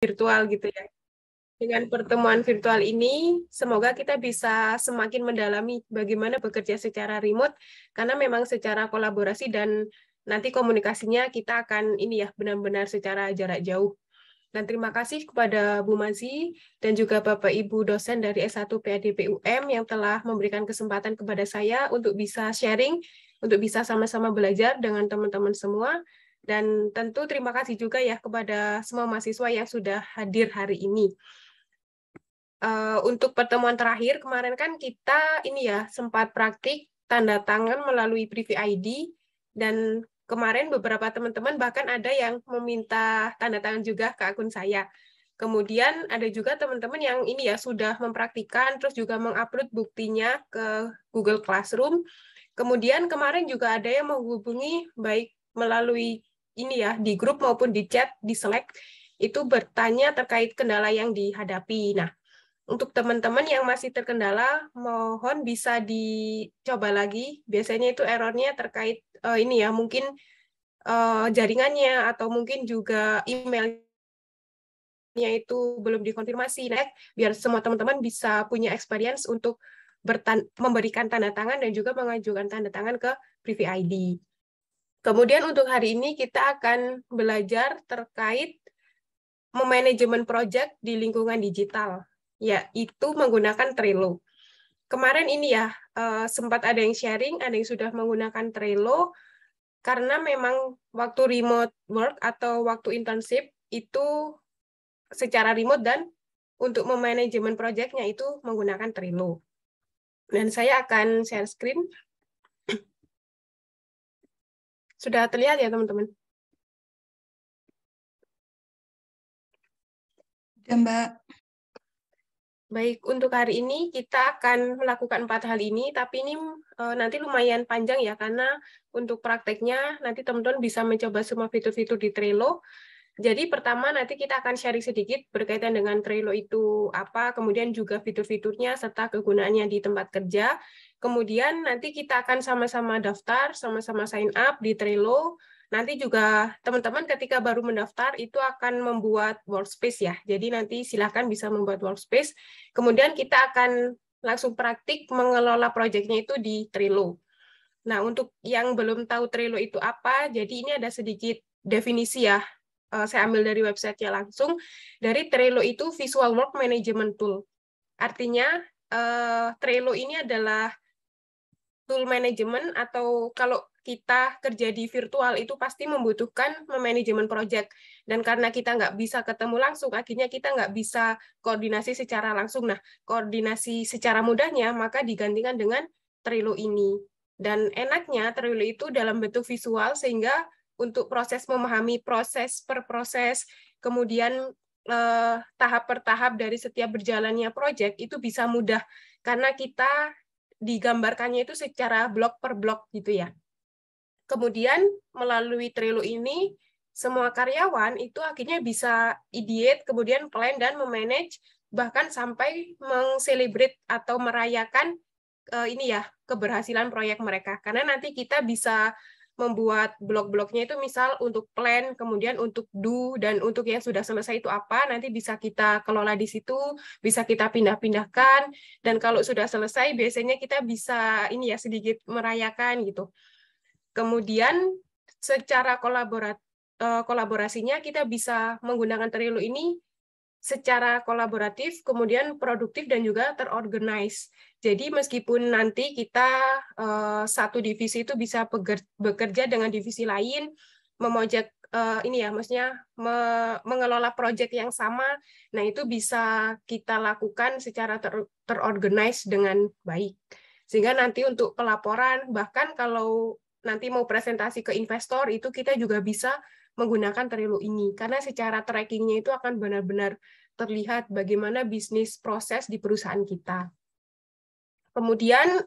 virtual gitu ya. Dengan pertemuan virtual ini, semoga kita bisa semakin mendalami bagaimana bekerja secara remote, karena memang secara kolaborasi dan nanti komunikasinya kita akan ini ya benar-benar secara jarak jauh. Dan terima kasih kepada Bu Mazi dan juga Bapak Ibu dosen dari S1 PADP UM yang telah memberikan kesempatan kepada saya untuk bisa sharing, untuk bisa sama-sama belajar dengan teman-teman semua. Dan tentu terima kasih juga ya kepada semua mahasiswa yang sudah hadir hari ini. Uh, untuk pertemuan terakhir kemarin kan kita ini ya sempat praktik tanda tangan melalui Privy ID dan kemarin beberapa teman-teman bahkan ada yang meminta tanda tangan juga ke akun saya. Kemudian ada juga teman-teman yang ini ya sudah mempraktikkan terus juga mengupload buktinya ke Google Classroom. Kemudian kemarin juga ada yang menghubungi baik melalui ini ya di grup maupun di chat di Slack itu bertanya terkait kendala yang dihadapi. Nah, untuk teman-teman yang masih terkendala, mohon bisa dicoba lagi. Biasanya itu errornya terkait uh, ini ya, mungkin uh, jaringannya atau mungkin juga emailnya itu belum dikonfirmasi. Nah, biar semua teman-teman bisa punya experience untuk memberikan tanda tangan dan juga mengajukan tanda tangan ke Privy ID. Kemudian untuk hari ini kita akan belajar terkait memanajemen proyek di lingkungan digital, yaitu menggunakan Trello. Kemarin ini ya eh, sempat ada yang sharing, ada yang sudah menggunakan Trello karena memang waktu remote work atau waktu internship itu secara remote dan untuk memanajemen proyeknya itu menggunakan Trello. Dan saya akan share screen sudah terlihat ya teman-teman? Ya Mbak. Baik, untuk hari ini kita akan melakukan empat hal ini, tapi ini e, nanti lumayan panjang ya, karena untuk prakteknya nanti teman-teman bisa mencoba semua fitur-fitur di Trello, jadi pertama nanti kita akan sharing sedikit berkaitan dengan Trello itu apa, kemudian juga fitur-fiturnya serta kegunaannya di tempat kerja. Kemudian nanti kita akan sama-sama daftar, sama-sama sign up di Trello. Nanti juga teman-teman ketika baru mendaftar itu akan membuat workspace ya. Jadi nanti silahkan bisa membuat workspace. Kemudian kita akan langsung praktik mengelola proyeknya itu di Trello. Nah, untuk yang belum tahu Trello itu apa, jadi ini ada sedikit definisi ya Eh, saya ambil dari websitenya langsung dari Trello itu visual work management tool. Artinya eh, Trello ini adalah tool management atau kalau kita kerja di virtual itu pasti membutuhkan memanajemen proyek dan karena kita nggak bisa ketemu langsung akhirnya kita nggak bisa koordinasi secara langsung nah koordinasi secara mudahnya maka digantikan dengan Trello ini dan enaknya Trello itu dalam bentuk visual sehingga untuk proses memahami proses per proses, kemudian eh, tahap per tahap dari setiap berjalannya proyek itu bisa mudah karena kita digambarkannya itu secara blok per blok gitu ya. Kemudian melalui Trello ini semua karyawan itu akhirnya bisa ideate, kemudian plan dan memanage bahkan sampai mengselebrate atau merayakan uh, ini ya keberhasilan proyek mereka karena nanti kita bisa membuat blok-bloknya itu misal untuk plan, kemudian untuk do, dan untuk yang sudah selesai itu apa, nanti bisa kita kelola di situ, bisa kita pindah-pindahkan, dan kalau sudah selesai biasanya kita bisa ini ya sedikit merayakan gitu. Kemudian secara kolaborat, eh, kolaborasinya kita bisa menggunakan Trello ini secara kolaboratif, kemudian produktif dan juga terorganize. Jadi meskipun nanti kita eh, satu divisi itu bisa bekerja dengan divisi lain, memojek eh, ini ya, maksudnya mengelola proyek yang sama, nah itu bisa kita lakukan secara ter terorganize dengan baik. Sehingga nanti untuk pelaporan, bahkan kalau nanti mau presentasi ke investor, itu kita juga bisa menggunakan Trello ini karena secara trackingnya itu akan benar-benar terlihat bagaimana bisnis proses di perusahaan kita. Kemudian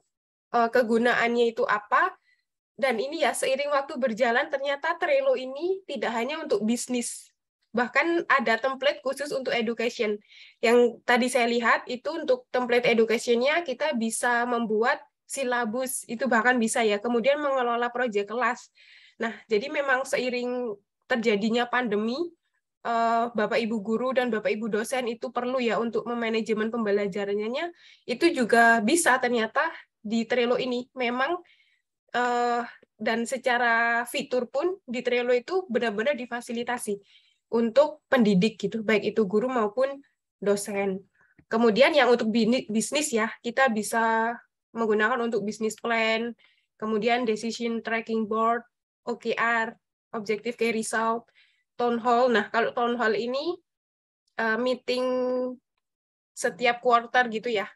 eh, kegunaannya itu apa? Dan ini ya seiring waktu berjalan ternyata Trello ini tidak hanya untuk bisnis bahkan ada template khusus untuk education. Yang tadi saya lihat itu untuk template educationnya kita bisa membuat silabus, itu bahkan bisa ya, kemudian mengelola proyek kelas. Nah, jadi memang seiring terjadinya pandemi eh, Bapak Ibu guru dan Bapak Ibu dosen itu perlu ya untuk memanajemen pembelajarannya itu juga bisa ternyata di Trello ini memang eh, dan secara fitur pun di Trello itu benar-benar difasilitasi untuk pendidik gitu baik itu guru maupun dosen. Kemudian yang untuk bisnis ya kita bisa menggunakan untuk bisnis plan, kemudian decision tracking board, OKR objektif kayak result, town hall. Nah, kalau town hall ini uh, meeting setiap quarter gitu ya.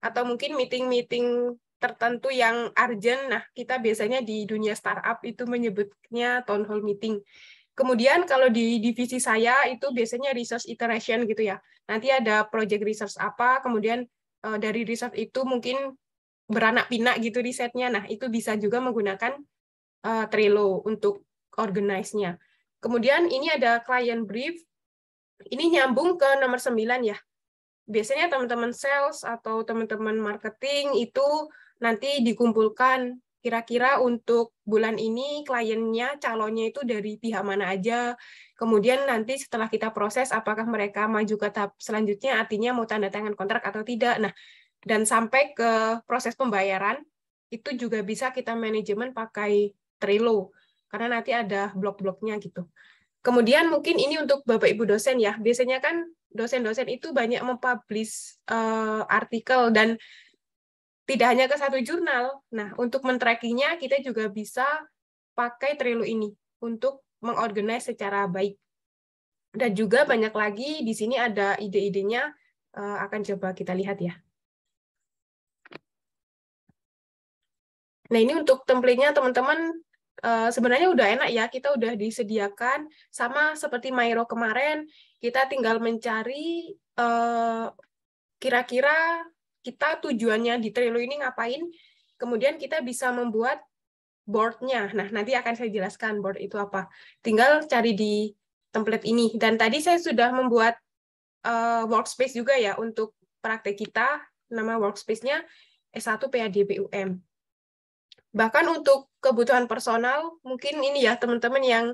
Atau mungkin meeting-meeting tertentu yang urgent. Nah, kita biasanya di dunia startup itu menyebutnya town hall meeting. Kemudian kalau di divisi saya itu biasanya resource iteration gitu ya. Nanti ada project resource apa, kemudian uh, dari resource itu mungkin beranak pinak gitu risetnya. Nah, itu bisa juga menggunakan uh, Trello untuk organize-nya. Kemudian ini ada client brief. Ini nyambung ke nomor 9 ya. Biasanya teman-teman sales atau teman-teman marketing itu nanti dikumpulkan kira-kira untuk bulan ini kliennya, calonnya itu dari pihak mana aja. Kemudian nanti setelah kita proses apakah mereka maju ke tahap selanjutnya artinya mau tanda tangan kontrak atau tidak. Nah, dan sampai ke proses pembayaran itu juga bisa kita manajemen pakai Trello karena nanti ada blok-bloknya gitu. Kemudian mungkin ini untuk Bapak Ibu dosen ya. Biasanya kan dosen-dosen itu banyak mempublish uh, artikel dan tidak hanya ke satu jurnal. Nah, untuk mentrackingnya kita juga bisa pakai Trello ini untuk mengorganize secara baik. Dan juga banyak lagi di sini ada ide-idenya uh, akan coba kita lihat ya. Nah, ini untuk templatenya teman-teman Eh, sebenarnya udah enak ya kita udah disediakan sama seperti Mairo kemarin kita tinggal mencari kira eh, kira-kira kita tujuannya di Trello ini ngapain kemudian kita bisa membuat boardnya nah nanti akan saya jelaskan board itu apa tinggal cari di template ini dan tadi saya sudah membuat uh, workspace juga ya untuk praktek kita nama workspace-nya S1 PADBUM Bahkan untuk kebutuhan personal, mungkin ini ya teman-teman yang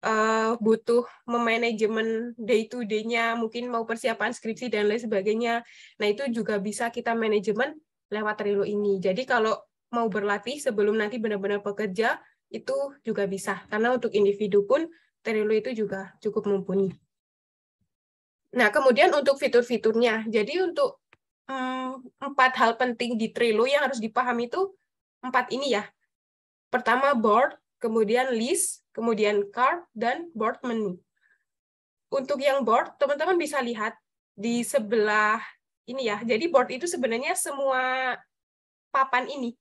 uh, butuh memanajemen day to day-nya, mungkin mau persiapan skripsi dan lain sebagainya. Nah, itu juga bisa kita manajemen lewat Trello ini. Jadi kalau mau berlatih sebelum nanti benar-benar bekerja, itu juga bisa. Karena untuk individu pun Trello itu juga cukup mumpuni. Nah, kemudian untuk fitur-fiturnya. Jadi untuk hmm, empat hal penting di Trello yang harus dipahami itu empat ini ya. Pertama board, kemudian list, kemudian card, dan board menu. Untuk yang board, teman-teman bisa lihat di sebelah ini ya. Jadi board itu sebenarnya semua papan ini.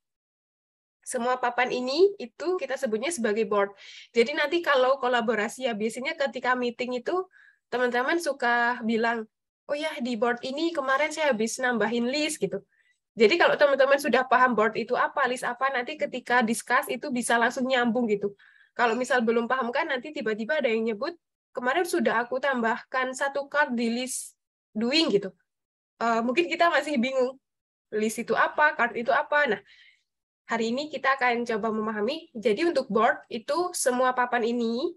Semua papan ini itu kita sebutnya sebagai board. Jadi nanti kalau kolaborasi ya biasanya ketika meeting itu teman-teman suka bilang, oh ya di board ini kemarin saya habis nambahin list gitu. Jadi kalau teman-teman sudah paham board itu apa, list apa, nanti ketika discuss itu bisa langsung nyambung gitu. Kalau misal belum paham kan nanti tiba-tiba ada yang nyebut, kemarin sudah aku tambahkan satu card di list doing gitu. Uh, mungkin kita masih bingung, list itu apa, card itu apa. Nah, hari ini kita akan coba memahami. Jadi untuk board itu semua papan ini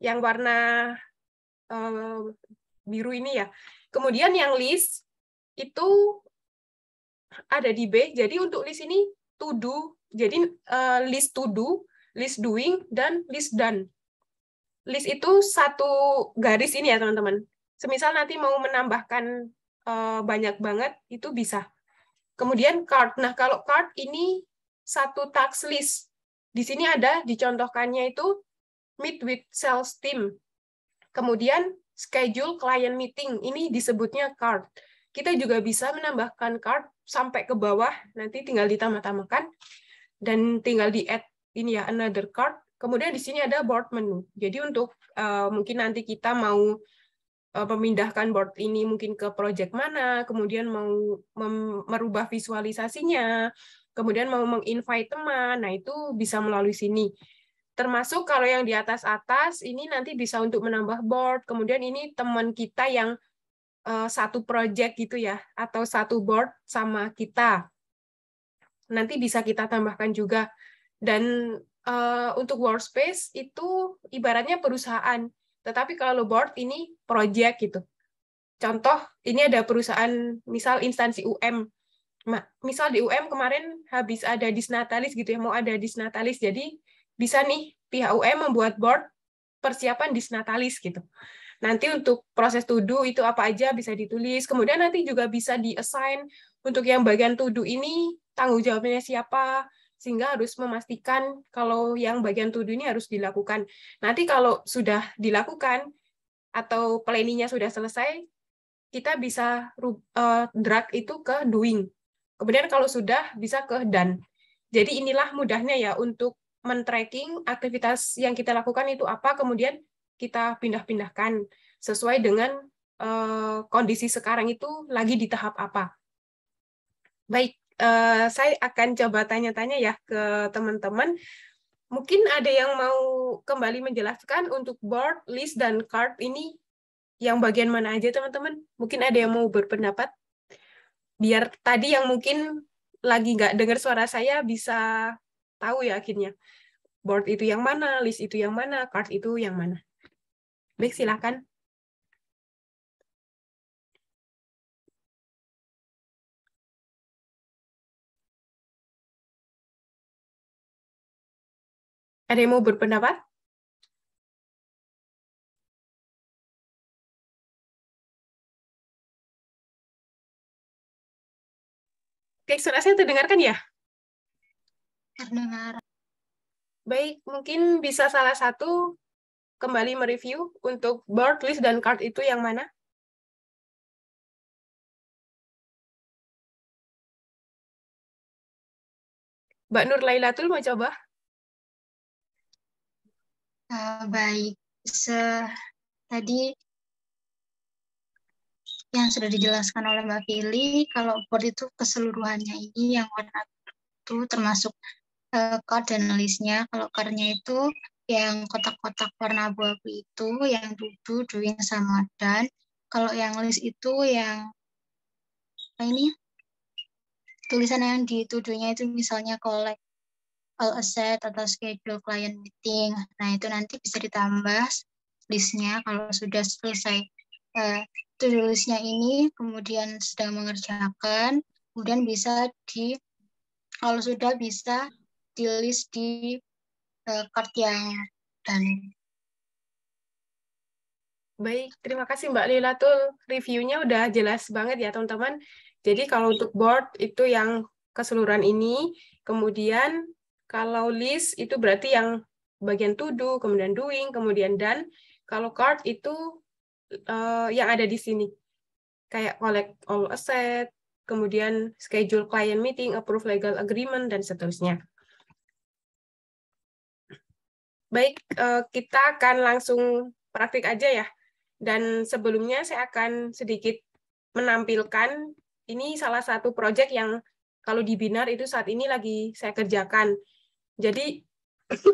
yang warna uh, biru ini ya. Kemudian yang list itu ada di B. Jadi untuk list ini to do, jadi uh, list to do, list doing, dan list done. List itu satu garis ini ya teman-teman. Semisal nanti mau menambahkan uh, banyak banget, itu bisa. Kemudian card. Nah kalau card ini satu tax list. Di sini ada dicontohkannya itu meet with sales team. Kemudian schedule client meeting. Ini disebutnya card. Kita juga bisa menambahkan card sampai ke bawah, nanti tinggal ditambah-tambahkan, dan tinggal di add ini ya, another card. Kemudian di sini ada board menu. Jadi untuk uh, mungkin nanti kita mau uh, memindahkan board ini mungkin ke project mana, kemudian mau merubah visualisasinya, kemudian mau menginvite teman, nah itu bisa melalui sini. Termasuk kalau yang di atas-atas, ini nanti bisa untuk menambah board, kemudian ini teman kita yang Eh, satu project gitu ya atau satu board sama kita. Nanti bisa kita tambahkan juga. Dan uh, untuk workspace itu ibaratnya perusahaan. Tetapi kalau board ini project gitu. Contoh ini ada perusahaan misal instansi UM. Misal di UM kemarin habis ada disnatalis gitu ya, mau ada disnatalis. Jadi bisa nih pihak UM membuat board persiapan disnatalis gitu. Nanti untuk proses tuduh itu apa aja bisa ditulis. Kemudian nanti juga bisa diassign untuk yang bagian tuduh ini tanggung jawabnya siapa, sehingga harus memastikan kalau yang bagian tuduh ini harus dilakukan. Nanti kalau sudah dilakukan atau planningnya sudah selesai, kita bisa eh, drag itu ke doing. Kemudian kalau sudah bisa ke done. Jadi inilah mudahnya ya untuk men-tracking aktivitas yang kita lakukan itu apa, kemudian kita pindah-pindahkan sesuai dengan eh, kondisi sekarang itu lagi di tahap apa. Baik, eh, saya akan coba tanya-tanya ya ke teman-teman. Mungkin ada yang mau kembali menjelaskan untuk board, list, dan card ini yang bagian mana aja teman-teman? Mungkin ada yang mau berpendapat? Biar tadi yang mungkin lagi nggak dengar suara saya bisa tahu ya akhirnya board itu yang mana, list itu yang mana, card itu yang mana. Baik, silakan. Ada yang mau berpendapat? Oke, suara saya terdengarkan ya? Terdengar. Baik, mungkin bisa salah satu kembali mereview untuk board list dan card itu yang mana? Mbak Nur Lailatul mau coba? Uh, baik, Se tadi yang sudah dijelaskan oleh Mbak Fili, kalau board itu keseluruhannya ini yang warna itu termasuk uh, card dan listnya. Kalau cardnya itu yang kotak-kotak warna abu-abu itu yang dudu, doing sama dan. Kalau yang list itu yang apa ini? Ya? Tulisan yang di itu misalnya collect all asset atau schedule client meeting. Nah, itu nanti bisa ditambah listnya kalau sudah selesai uh, eh, to listnya ini kemudian sedang mengerjakan kemudian bisa di kalau sudah bisa di list di kerjanya dan Baik, terima kasih Mbak Lila tuh reviewnya udah jelas banget ya teman-teman. Jadi kalau iya. untuk board itu yang keseluruhan ini, kemudian kalau list itu berarti yang bagian to do, kemudian doing, kemudian dan. Kalau card itu uh, yang ada di sini. Kayak collect all asset, kemudian schedule client meeting, approve legal agreement, dan seterusnya. Baik, eh, kita akan langsung praktik aja ya. Dan sebelumnya saya akan sedikit menampilkan ini salah satu proyek yang kalau di Binar itu saat ini lagi saya kerjakan. Jadi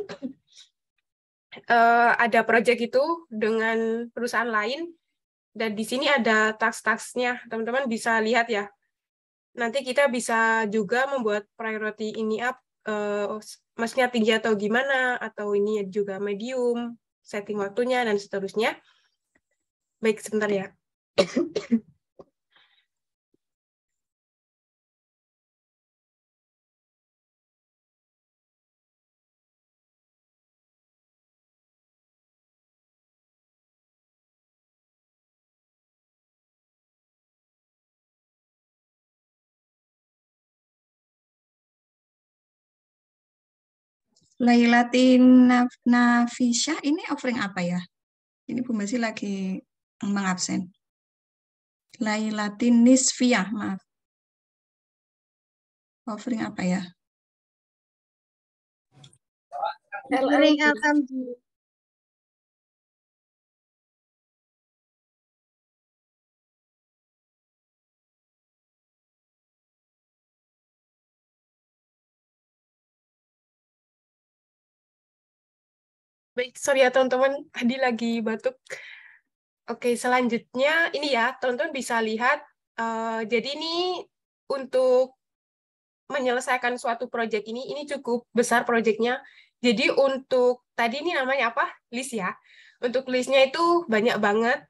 eh, ada proyek itu dengan perusahaan lain dan di sini ada tax-taxnya. Teman-teman bisa lihat ya. Nanti kita bisa juga membuat priority ini up eh, Masnya tinggi atau gimana atau ini juga medium setting waktunya dan seterusnya baik sebentar ya Lailatin Nafisha ini offering apa ya? Ini Bu Messi lagi mengabsen. Lailatin Nisfiyah, maaf. Offering apa ya? Offering Alhamdulillah. Baik, sorry ya teman-teman, Adi lagi batuk. Oke, selanjutnya ini ya, teman-teman bisa lihat. Uh, jadi ini untuk menyelesaikan suatu proyek ini, ini cukup besar proyeknya. Jadi untuk tadi ini namanya apa? List ya. Untuk listnya itu banyak banget.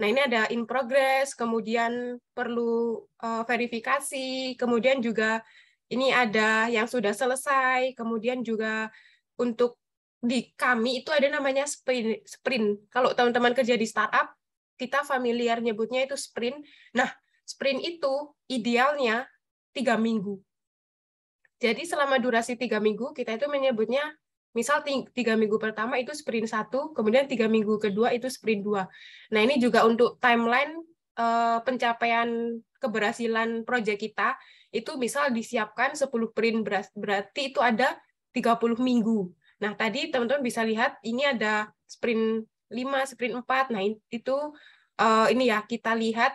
Nah ini ada in progress, kemudian perlu uh, verifikasi, kemudian juga ini ada yang sudah selesai, kemudian juga untuk di kami itu ada namanya sprint. sprint. Kalau teman-teman kerja di startup, kita familiar nyebutnya itu sprint. Nah, sprint itu idealnya tiga minggu. Jadi selama durasi tiga minggu, kita itu menyebutnya Misal tiga minggu pertama itu sprint satu, kemudian tiga minggu kedua itu sprint dua. Nah ini juga untuk timeline eh, pencapaian keberhasilan proyek kita itu misal disiapkan 10 print berarti itu ada 30 minggu. Nah, tadi teman-teman bisa lihat ini ada sprint 5, sprint 4. Nah, itu uh, ini ya kita lihat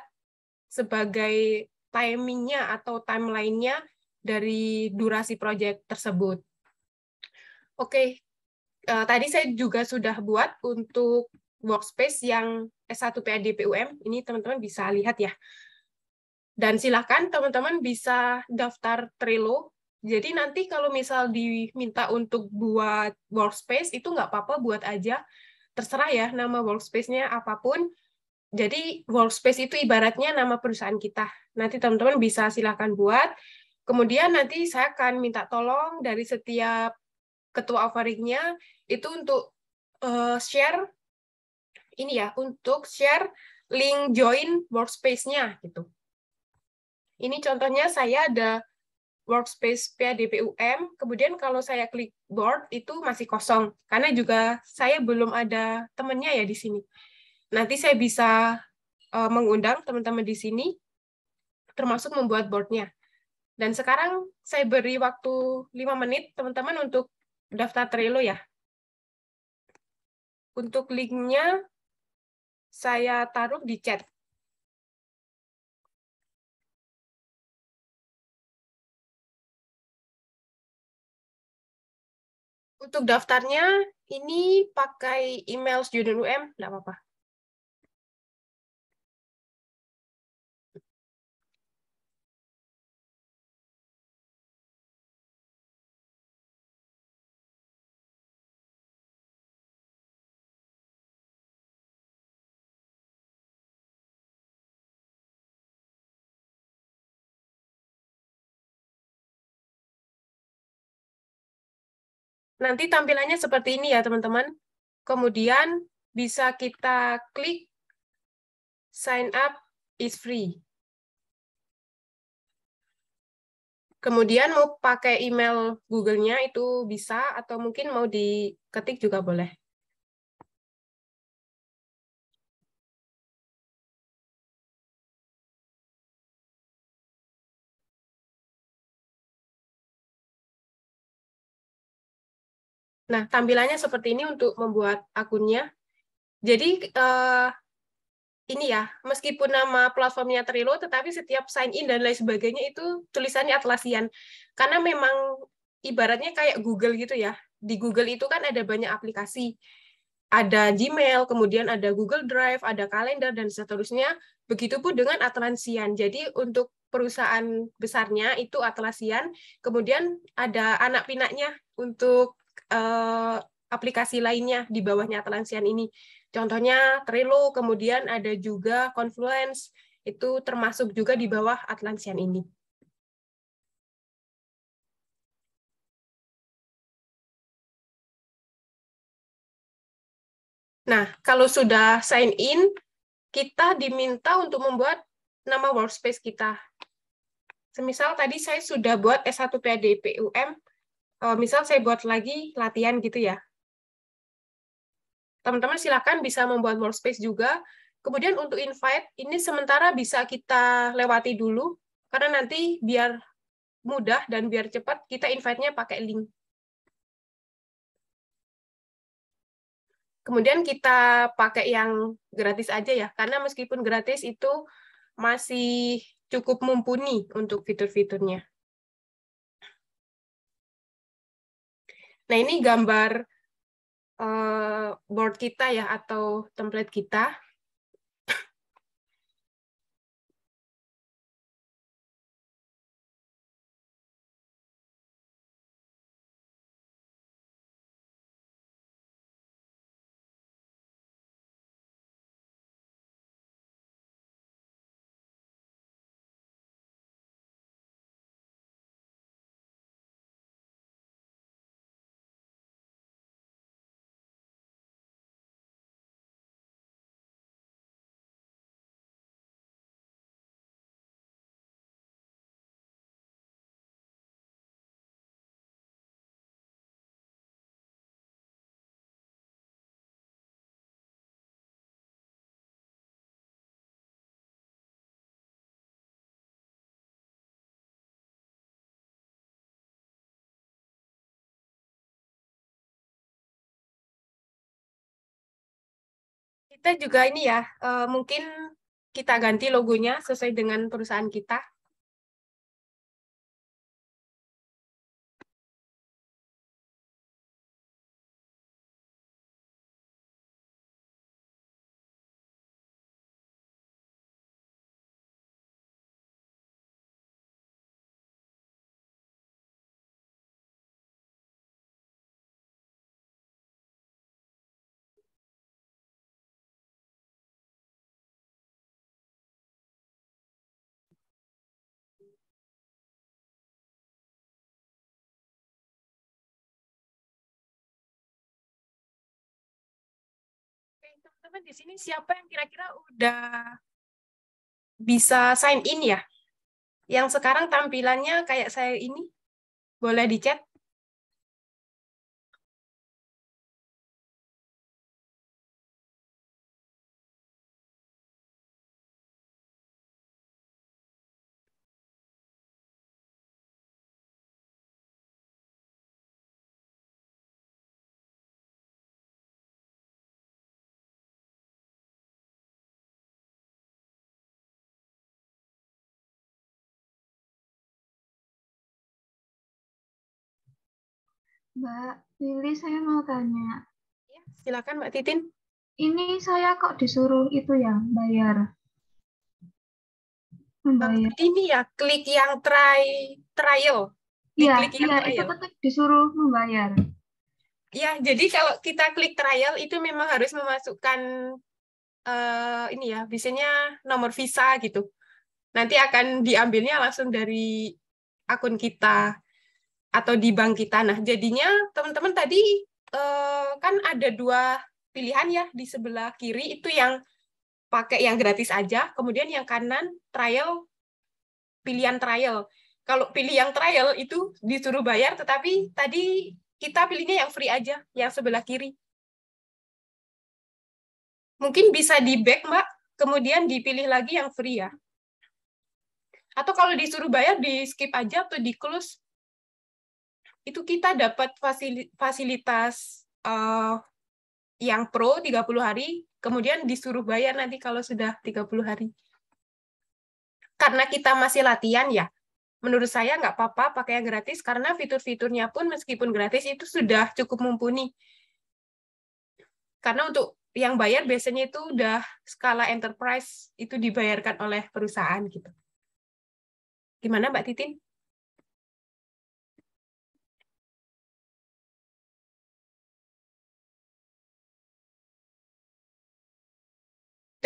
sebagai timingnya atau timelinenya dari durasi proyek tersebut. Oke, okay. uh, eh, tadi saya juga sudah buat untuk workspace yang S1 PADPUM. Ini teman-teman bisa lihat ya. Dan silakan teman-teman bisa daftar Trello jadi nanti kalau misal diminta untuk buat workspace itu nggak apa-apa buat aja terserah ya nama workspace-nya apapun. Jadi workspace itu ibaratnya nama perusahaan kita. Nanti teman-teman bisa silahkan buat. Kemudian nanti saya akan minta tolong dari setiap ketua offering-nya itu untuk uh, share ini ya, untuk share link join workspace-nya gitu. Ini contohnya saya ada workspace PADPUM. Kemudian kalau saya klik board itu masih kosong karena juga saya belum ada temennya ya di sini. Nanti saya bisa uh, mengundang teman-teman di sini termasuk membuat boardnya. Dan sekarang saya beri waktu 5 menit teman-teman untuk daftar Trello ya. Untuk linknya saya taruh di chat. Untuk daftarnya, ini pakai email student UM, nggak apa-apa. Nanti tampilannya seperti ini ya teman-teman. Kemudian bisa kita klik sign up is free. Kemudian mau pakai email Google-nya itu bisa atau mungkin mau diketik juga boleh. Nah, tampilannya seperti ini untuk membuat akunnya. Jadi uh, ini ya, meskipun nama platformnya Trello, tetapi setiap sign in dan lain sebagainya itu tulisannya Atlassian. Karena memang ibaratnya kayak Google gitu ya. Di Google itu kan ada banyak aplikasi. Ada Gmail, kemudian ada Google Drive, ada kalender, dan seterusnya. Begitupun dengan Atlassian. Jadi untuk perusahaan besarnya itu Atlassian, kemudian ada anak pinaknya untuk uh, aplikasi lainnya di bawahnya Atlassian ini. Contohnya Trello, kemudian ada juga Confluence, itu termasuk juga di bawah Atlassian ini. Nah, kalau sudah sign in, kita diminta untuk membuat nama workspace kita. Semisal tadi saya sudah buat S1 PADPUM, Eh, misal saya buat lagi latihan gitu ya. Teman-teman silakan bisa membuat workspace juga. Kemudian untuk invite, ini sementara bisa kita lewati dulu, karena nanti biar mudah dan biar cepat, kita invite-nya pakai link. Kemudian kita pakai yang gratis aja ya, karena meskipun gratis itu masih cukup mumpuni untuk fitur-fiturnya. Nah ini gambar uh, board kita ya atau template kita. kita juga ini ya, uh, mungkin kita ganti logonya sesuai dengan perusahaan kita. teman-teman di sini siapa yang kira-kira udah bisa sign in ya? Yang sekarang tampilannya kayak saya ini, boleh dicat? Mbak Lili, saya mau tanya. Ya, silakan Mbak Titin. Ini saya kok disuruh itu ya, bayar. Membayar. Ini ya, klik yang try, trial. Iya, ya, itu tetap disuruh membayar. Ya, jadi kalau kita klik trial itu memang harus memasukkan uh, ini ya, biasanya nomor visa gitu. Nanti akan diambilnya langsung dari akun kita atau di bank kita. Nah, jadinya teman-teman tadi eh, kan ada dua pilihan ya di sebelah kiri itu yang pakai yang gratis aja, kemudian yang kanan trial pilihan trial. Kalau pilih yang trial itu disuruh bayar, tetapi tadi kita pilihnya yang free aja, yang sebelah kiri. Mungkin bisa di back, Mbak, kemudian dipilih lagi yang free ya. Atau kalau disuruh bayar di skip aja atau di close itu kita dapat fasilitas uh, yang pro 30 hari, kemudian disuruh bayar nanti kalau sudah 30 hari. Karena kita masih latihan ya, menurut saya nggak apa-apa pakai yang gratis, karena fitur-fiturnya pun meskipun gratis itu sudah cukup mumpuni. Karena untuk yang bayar biasanya itu udah skala enterprise, itu dibayarkan oleh perusahaan gitu. Gimana Mbak Titin?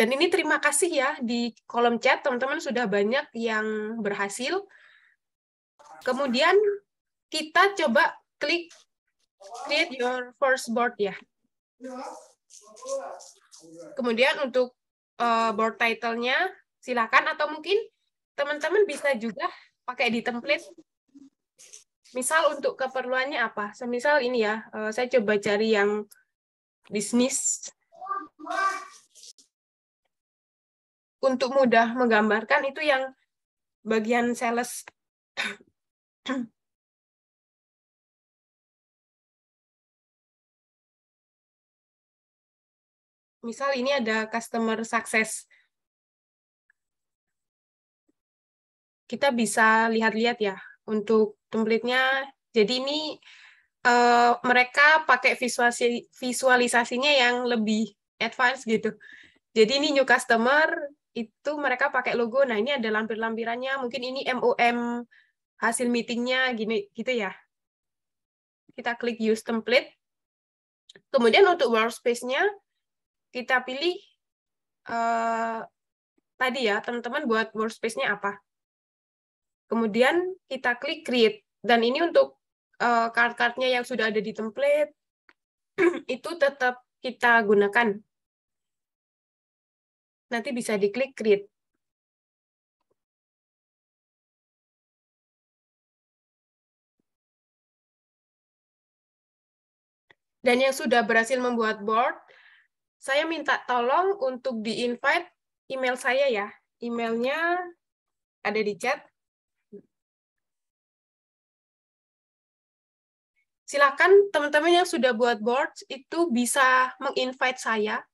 Dan ini terima kasih ya di kolom chat teman-teman sudah banyak yang berhasil. Kemudian kita coba klik create your first board ya. Kemudian untuk eh, board title-nya silakan atau mungkin teman-teman bisa juga pakai di template. Misal untuk keperluannya apa? Semisal ini ya, eh, saya coba cari yang bisnis untuk mudah menggambarkan itu yang bagian sales misal ini ada customer success. Kita bisa lihat-lihat ya untuk template-nya. Jadi ini uh, mereka pakai visualisasi visualisasinya yang lebih advance gitu. Jadi ini new customer itu mereka pakai logo. Nah, ini ada lampir-lampirannya. Mungkin ini MOM hasil meetingnya gini gitu ya. Kita klik use template. Kemudian untuk workspace-nya kita pilih eh, tadi ya, teman-teman buat workspace-nya apa. Kemudian kita klik create dan ini untuk eh, card-cardnya yang sudah ada di template itu tetap kita gunakan nanti bisa diklik create. Dan yang sudah berhasil membuat board, saya minta tolong untuk di-invite email saya ya. Emailnya ada di chat. Silakan teman-teman yang sudah buat board itu bisa menginvite saya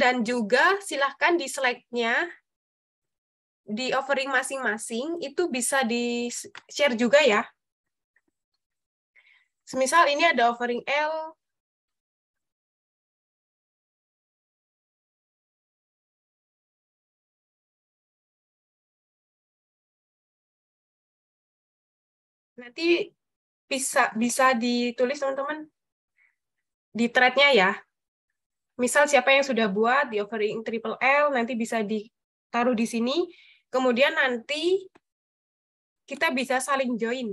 dan juga silahkan di slide-nya di offering masing-masing itu bisa di share juga ya. Semisal ini ada offering L, nanti bisa bisa ditulis teman-teman di thread-nya ya misal siapa yang sudah buat di offering triple L nanti bisa ditaruh di sini kemudian nanti kita bisa saling join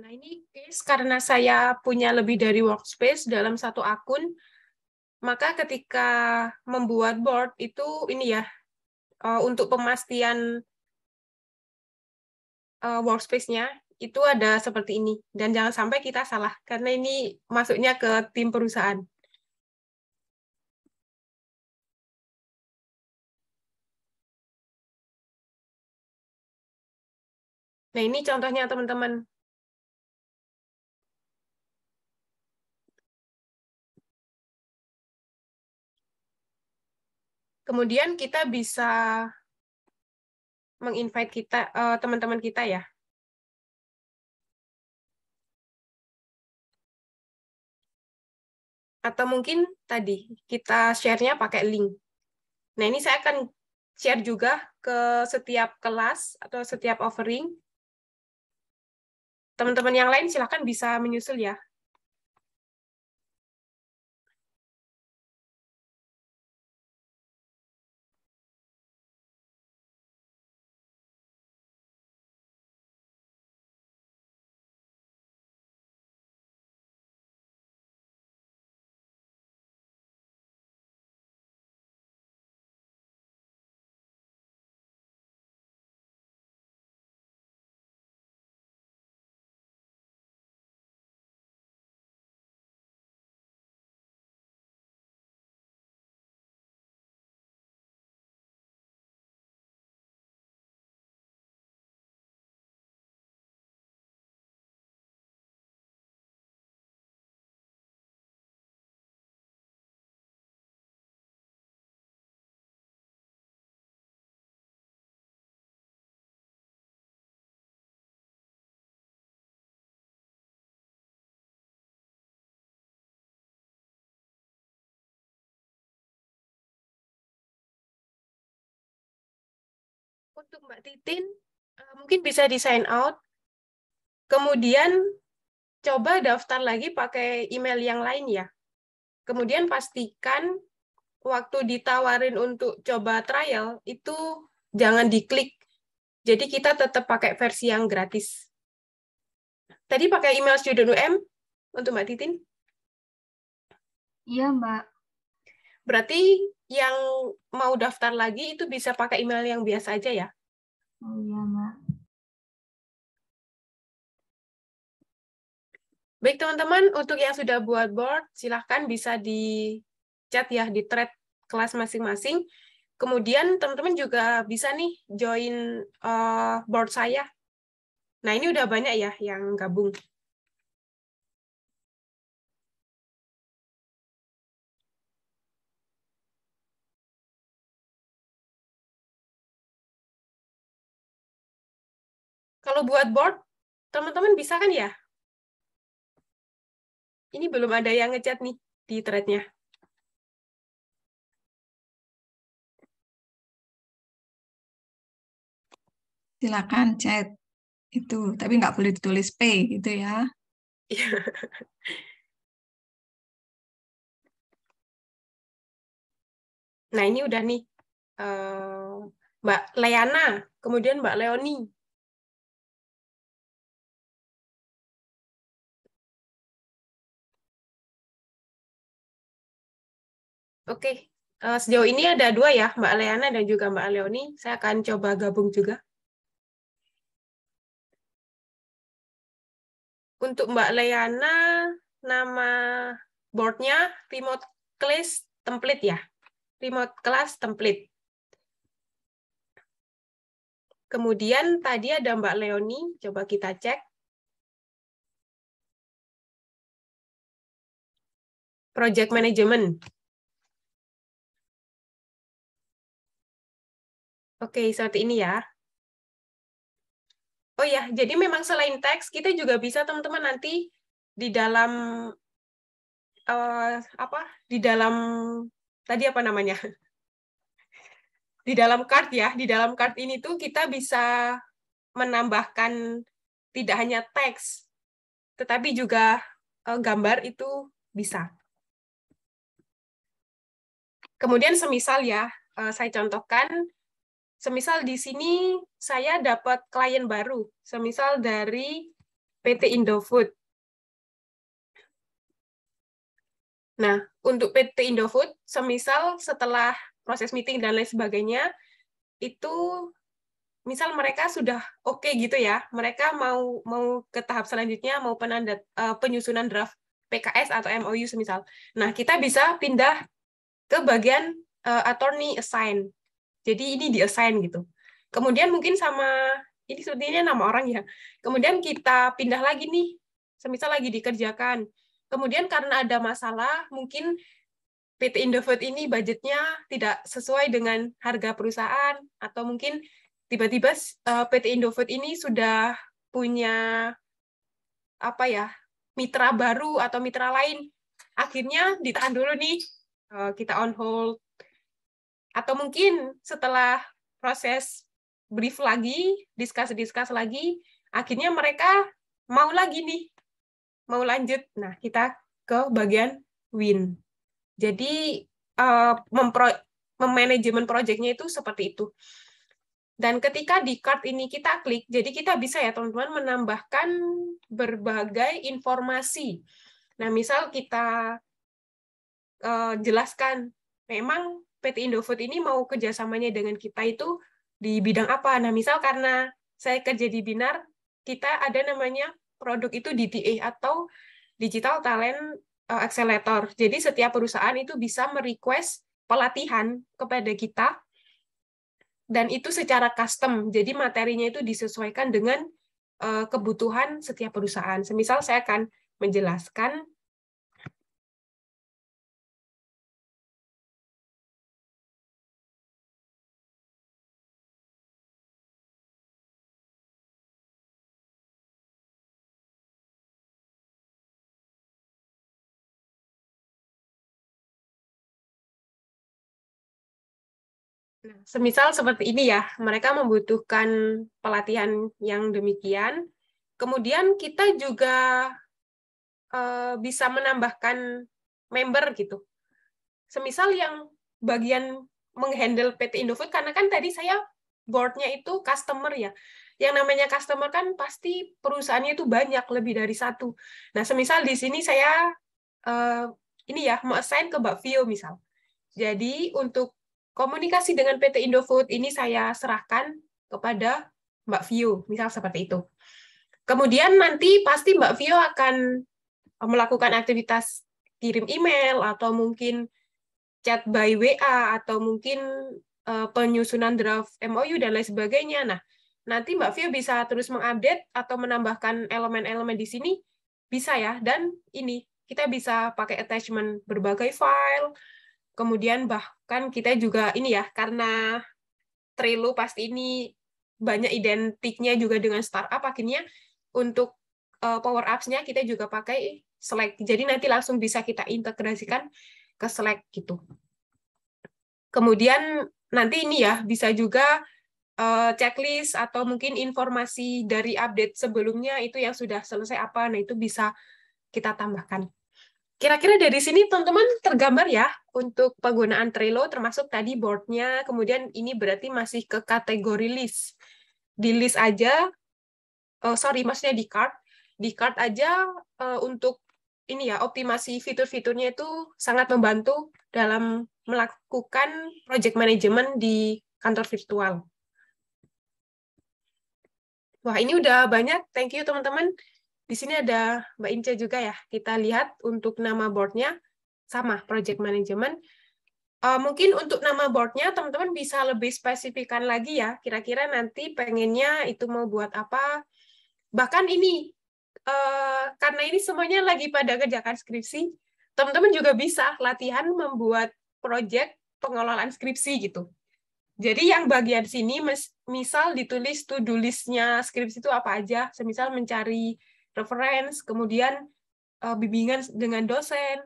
Nah ini case karena saya punya lebih dari workspace dalam satu akun, maka ketika membuat board itu ini ya eh, untuk pemastian eh, workspace-nya itu ada seperti ini dan jangan sampai kita salah karena ini masuknya ke tim perusahaan. Nah, ini contohnya teman-teman. kemudian kita bisa menginvite kita eh, teman-teman uh, kita ya. Atau mungkin tadi kita share-nya pakai link. Nah, ini saya akan share juga ke setiap kelas atau setiap offering. Teman-teman yang lain silahkan bisa menyusul ya untuk Mbak Titin eh, mungkin bisa di sign out. Kemudian coba daftar lagi pakai email yang lain ya. Kemudian pastikan waktu ditawarin untuk coba trial itu jangan diklik. Jadi kita tetap pakai versi yang gratis. Tadi pakai email student UM untuk Mbak Titin? Iya, Mbak. Berarti yang mau daftar lagi itu bisa pakai email yang biasa aja ya? Oh iya, Mbak. Baik, teman-teman, untuk yang sudah buat board, silahkan bisa di chat ya, di thread kelas masing-masing. Kemudian teman-teman juga bisa nih join uh, board saya. Nah, ini udah banyak ya yang gabung. Kalau buat board, teman-teman bisa kan ya? Ini belum ada yang ngechat nih di threadnya. Silakan chat itu, tapi nggak boleh ditulis P gitu ya. Iya. nah ini udah nih eh, Mbak Leana, kemudian Mbak Leoni. Oke, okay. uh, eh, sejauh ini ada dua ya, Mbak Leana dan juga Mbak Leoni. Saya akan coba gabung juga. Untuk Mbak Leana, nama boardnya remote class template ya, remote class template. Kemudian tadi ada Mbak Leoni, coba kita cek. Project Management. Oke, seperti ini ya. Oh ya, jadi memang selain teks kita juga bisa teman-teman nanti di dalam uh, apa? Di dalam tadi apa namanya? Di dalam card ya, di dalam card ini tuh kita bisa menambahkan tidak hanya teks, tetapi juga uh, gambar itu bisa. Kemudian semisal ya, uh, saya contohkan Semisal di sini saya dapat klien baru, semisal dari PT Indofood. Nah, untuk PT Indofood, semisal setelah proses meeting dan lain sebagainya, itu misal mereka sudah oke okay gitu ya, mereka mau mau ke tahap selanjutnya, mau penanda, uh, penyusunan draft PKS atau MOU semisal. Nah, kita bisa pindah ke bagian uh, attorney assign. Jadi ini di-assign gitu. Kemudian mungkin sama, ini sepertinya nama orang ya. Kemudian kita pindah lagi nih, semisal lagi dikerjakan. Kemudian karena ada masalah, mungkin PT Indofood ini budgetnya tidak sesuai dengan harga perusahaan, atau mungkin tiba-tiba eh, PT Indofood ini sudah punya apa ya mitra baru atau mitra lain akhirnya ditahan dulu nih eh, kita on hold atau mungkin setelah proses brief lagi, discuss-discuss lagi, akhirnya mereka mau lagi nih, mau lanjut. Nah, kita ke bagian win. Jadi uh, mempro memanajemen proyeknya itu seperti itu. Dan ketika di card ini kita klik, jadi kita bisa ya teman-teman menambahkan berbagai informasi. Nah, misal kita uh, jelaskan memang PT Indofood ini mau kerjasamanya dengan kita itu di bidang apa. Nah, misal karena saya kerja di Binar, kita ada namanya produk itu DTA atau Digital Talent eh, Accelerator. Jadi setiap perusahaan itu bisa merequest pelatihan kepada kita dan itu secara custom. Jadi materinya itu disesuaikan dengan eh, kebutuhan setiap perusahaan. Semisal saya akan menjelaskan semisal seperti ini ya, mereka membutuhkan pelatihan yang demikian. Kemudian kita juga uh, bisa menambahkan member gitu. Semisal yang bagian menghandle PT Indofood karena kan tadi saya boardnya itu customer ya. Yang namanya customer kan pasti perusahaannya itu banyak lebih dari satu. Nah, semisal di sini saya uh, ini ya mau assign ke Mbak Vio misal. Jadi untuk Komunikasi dengan PT Indofood ini saya serahkan kepada Mbak Vio, misal seperti itu. Kemudian nanti pasti Mbak Vio akan melakukan aktivitas kirim email atau mungkin chat by WA atau mungkin eh, penyusunan draft MOU dan lain sebagainya. Nah, nanti Mbak Vio bisa terus mengupdate atau menambahkan elemen-elemen di sini bisa ya. Dan ini kita bisa pakai attachment berbagai file, kemudian bah kan kita juga ini ya karena Trello pasti ini banyak identiknya juga dengan startup akhirnya untuk uh, power apps-nya kita juga pakai Slack. Jadi nanti langsung bisa kita integrasikan ke Slack gitu. Kemudian nanti ini ya bisa juga uh, checklist atau mungkin informasi dari update sebelumnya itu yang sudah selesai apa nah itu bisa kita tambahkan. Kira-kira dari sini teman-teman tergambar ya untuk penggunaan Trello termasuk tadi boardnya, kemudian ini berarti masih ke kategori list. Di list aja, oh, sorry maksudnya di card, di card aja uh, untuk ini ya optimasi fitur-fiturnya itu sangat membantu dalam melakukan project management di kantor virtual. Wah ini udah banyak, thank you teman-teman. Di sini ada Mbak Ince juga ya. Kita lihat untuk nama boardnya sama project management. Uh, mungkin untuk nama boardnya teman-teman bisa lebih spesifikkan lagi ya. Kira-kira nanti pengennya itu mau buat apa? Bahkan ini uh, karena ini semuanya lagi pada kerjakan skripsi, teman-teman juga bisa latihan membuat project pengelolaan skripsi gitu. Jadi yang bagian sini misal ditulis to do skripsi itu apa aja, semisal mencari referensi, kemudian uh, bimbingan dengan dosen,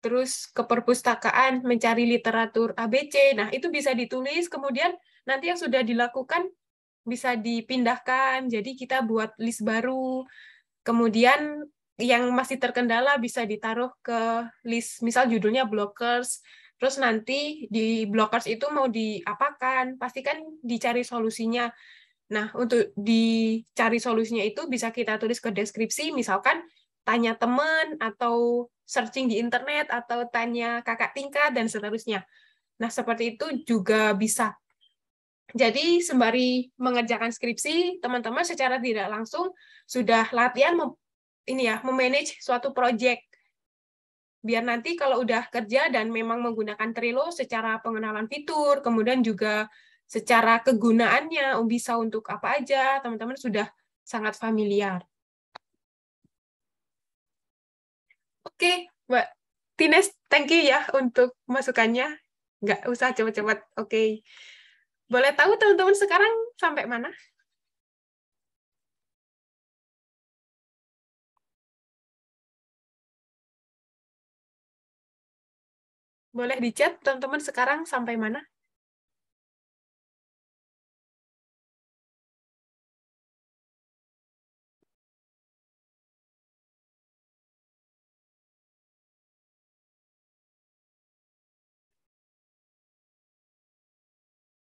terus ke perpustakaan mencari literatur ABC. Nah, itu bisa ditulis, kemudian nanti yang sudah dilakukan bisa dipindahkan, jadi kita buat list baru, kemudian yang masih terkendala bisa ditaruh ke list, misal judulnya blockers, terus nanti di blockers itu mau diapakan, pastikan dicari solusinya. Nah, untuk dicari solusinya itu bisa kita tulis ke deskripsi, misalkan tanya teman atau searching di internet atau tanya kakak tingkat dan seterusnya. Nah, seperti itu juga bisa. Jadi, sembari mengerjakan skripsi, teman-teman secara tidak langsung sudah latihan mem, ini ya, memanage suatu proyek. Biar nanti kalau udah kerja dan memang menggunakan Trello secara pengenalan fitur, kemudian juga secara kegunaannya bisa untuk apa aja teman-teman sudah sangat familiar. Oke, okay, Mbak Tines, thank you ya untuk masukannya. Nggak usah cepat-cepat. Oke. Okay. Boleh tahu teman-teman sekarang sampai mana? Boleh dicat teman-teman sekarang sampai mana?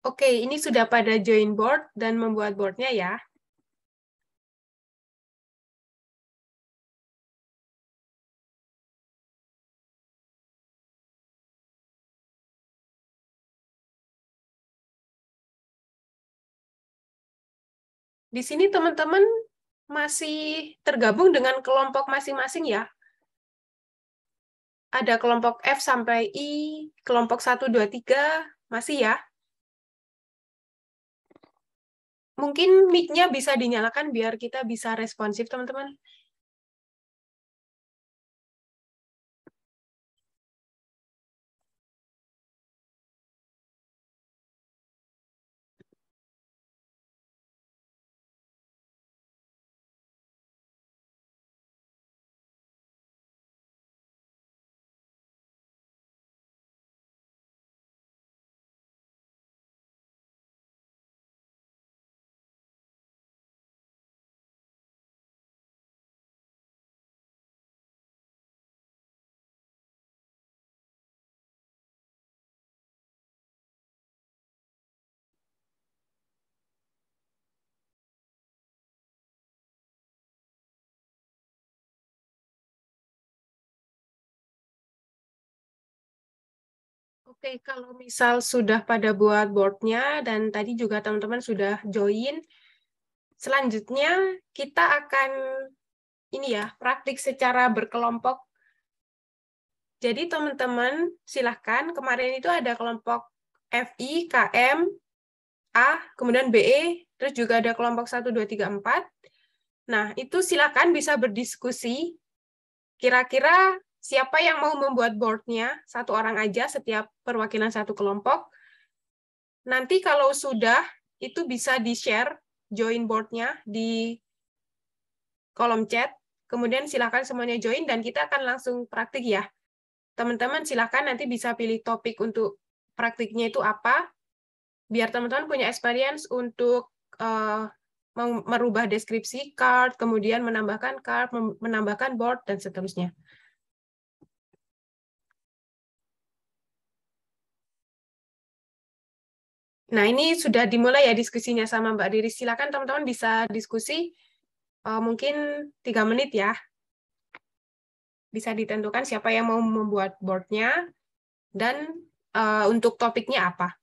Oke, ini sudah pada join board dan membuat boardnya ya. Di sini teman-teman masih tergabung dengan kelompok masing-masing ya. Ada kelompok F sampai I, kelompok 1, 2, 3, masih ya? mungkin mic-nya bisa dinyalakan biar kita bisa responsif teman-teman Oke, kalau misal sudah pada buat boardnya dan tadi juga teman-teman sudah join, selanjutnya kita akan ini ya praktik secara berkelompok. Jadi teman-teman silahkan kemarin itu ada kelompok FI, KM, A, kemudian BE, terus juga ada kelompok 1, 2, 3, 4. Nah, itu silahkan bisa berdiskusi kira-kira Siapa yang mau membuat boardnya? Satu orang aja, setiap perwakilan satu kelompok. Nanti kalau sudah, itu bisa di-share join boardnya di kolom chat. Kemudian silakan semuanya join dan kita akan langsung praktik ya. Teman-teman silakan nanti bisa pilih topik untuk praktiknya itu apa, biar teman-teman punya experience untuk uh, merubah deskripsi card, kemudian menambahkan card, menambahkan board, dan seterusnya. Nah, ini sudah dimulai ya diskusinya sama Mbak Riri. Silakan teman-teman bisa diskusi uh, mungkin tiga menit ya. Bisa ditentukan siapa yang mau membuat boardnya dan uh, untuk topiknya apa.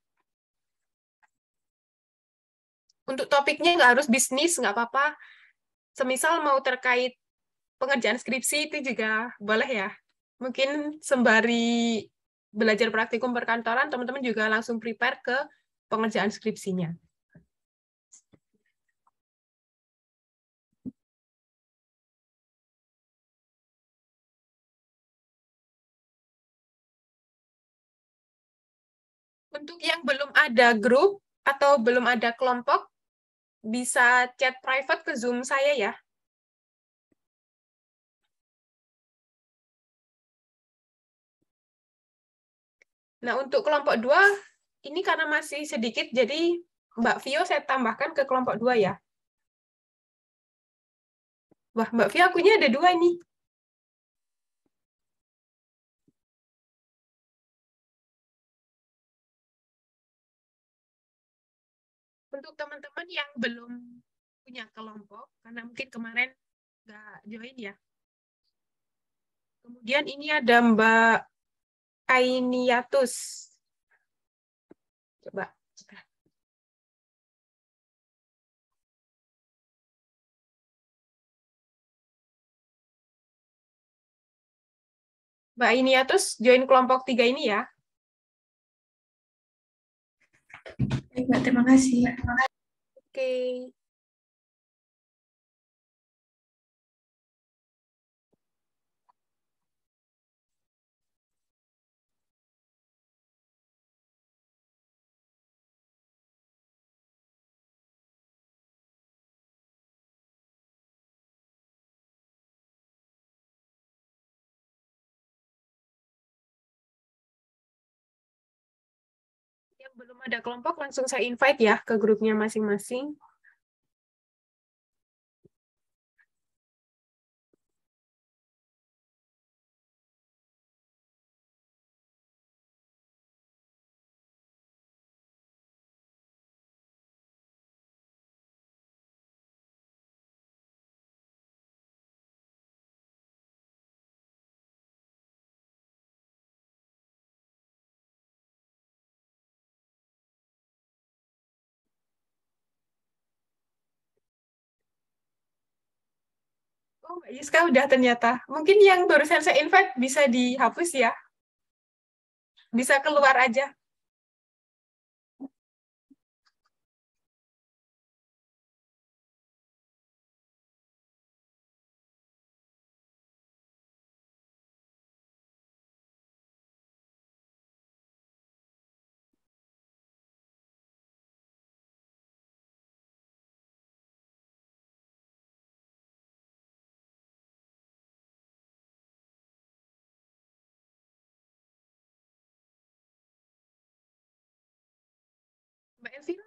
Untuk topiknya nggak harus bisnis, nggak apa-apa. Semisal mau terkait pengerjaan skripsi itu juga boleh ya. Mungkin sembari belajar praktikum perkantoran, teman-teman juga langsung prepare ke pengerjaan skripsinya. Untuk yang belum ada grup atau belum ada kelompok, bisa chat private ke Zoom saya ya. Nah, untuk kelompok dua ini karena masih sedikit, jadi Mbak Vio saya tambahkan ke kelompok dua ya. Wah, Mbak Vio akunya ada dua ini. Untuk teman-teman yang belum punya kelompok, karena mungkin kemarin nggak join ya. Kemudian ini ada Mbak Ainiatus. Coba cekak. Mbak ya terus join kelompok tiga ini ya. Baik, Mbak. Terima kasih. Oke. Okay. belum ada kelompok langsung saya invite ya ke grupnya masing-masing. Iska iya, udah ternyata. Mungkin yang barusan saya invite bisa dihapus ya. Bisa keluar aja.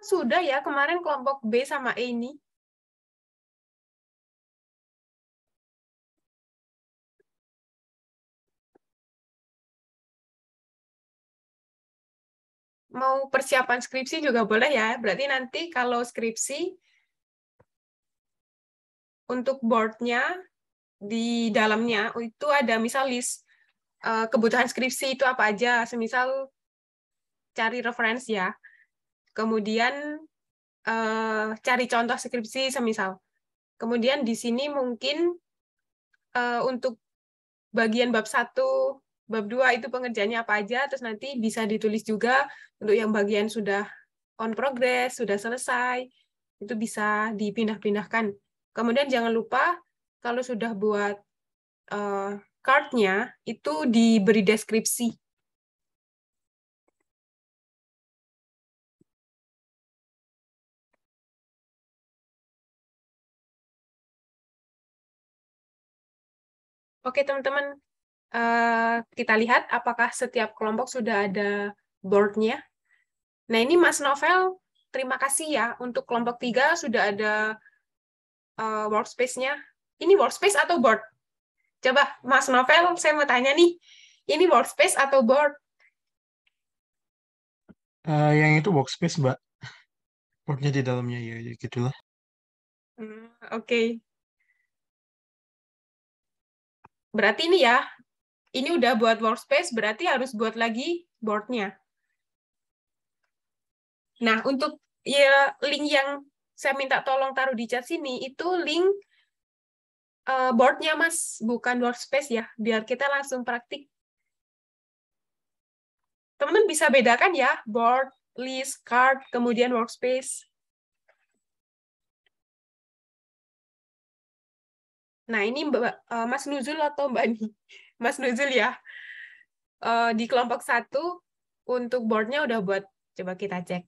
sudah ya kemarin kelompok B sama E ini? Mau persiapan skripsi juga boleh ya. Berarti nanti kalau skripsi untuk boardnya di dalamnya itu ada misal list eh, kebutuhan skripsi itu apa aja. Semisal cari referensi ya kemudian uh, cari contoh skripsi semisal. Kemudian di sini mungkin uh, untuk bagian bab 1, bab 2 itu pengerjaannya apa aja, terus nanti bisa ditulis juga untuk yang bagian sudah on progress, sudah selesai, itu bisa dipindah-pindahkan. Kemudian jangan lupa kalau sudah buat uh, card-nya, itu diberi deskripsi Oke, teman-teman, eh, kita lihat apakah setiap kelompok sudah ada boardnya. Nah, ini Mas Novel, terima kasih ya untuk kelompok tiga sudah ada eh, workspace-nya. Ini workspace atau board? Coba, Mas Novel, saya mau tanya nih, ini workspace atau board? Uh, yang itu workspace, Mbak. Boardnya di dalamnya, ya, ya gitulah. Hmm, oke, okay berarti ini ya, ini udah buat workspace, berarti harus buat lagi boardnya. Nah, untuk ya, link yang saya minta tolong taruh di chat sini, itu link eh, boardnya, Mas, bukan workspace ya, biar kita langsung praktik. Teman-teman bisa bedakan ya, board, list, card, kemudian workspace. Nah, ini Mbak, uh, Mas Nuzul atau Mbak Nih Mas Nuzul ya. Uh, di kelompok satu, untuk boardnya udah buat, coba kita cek.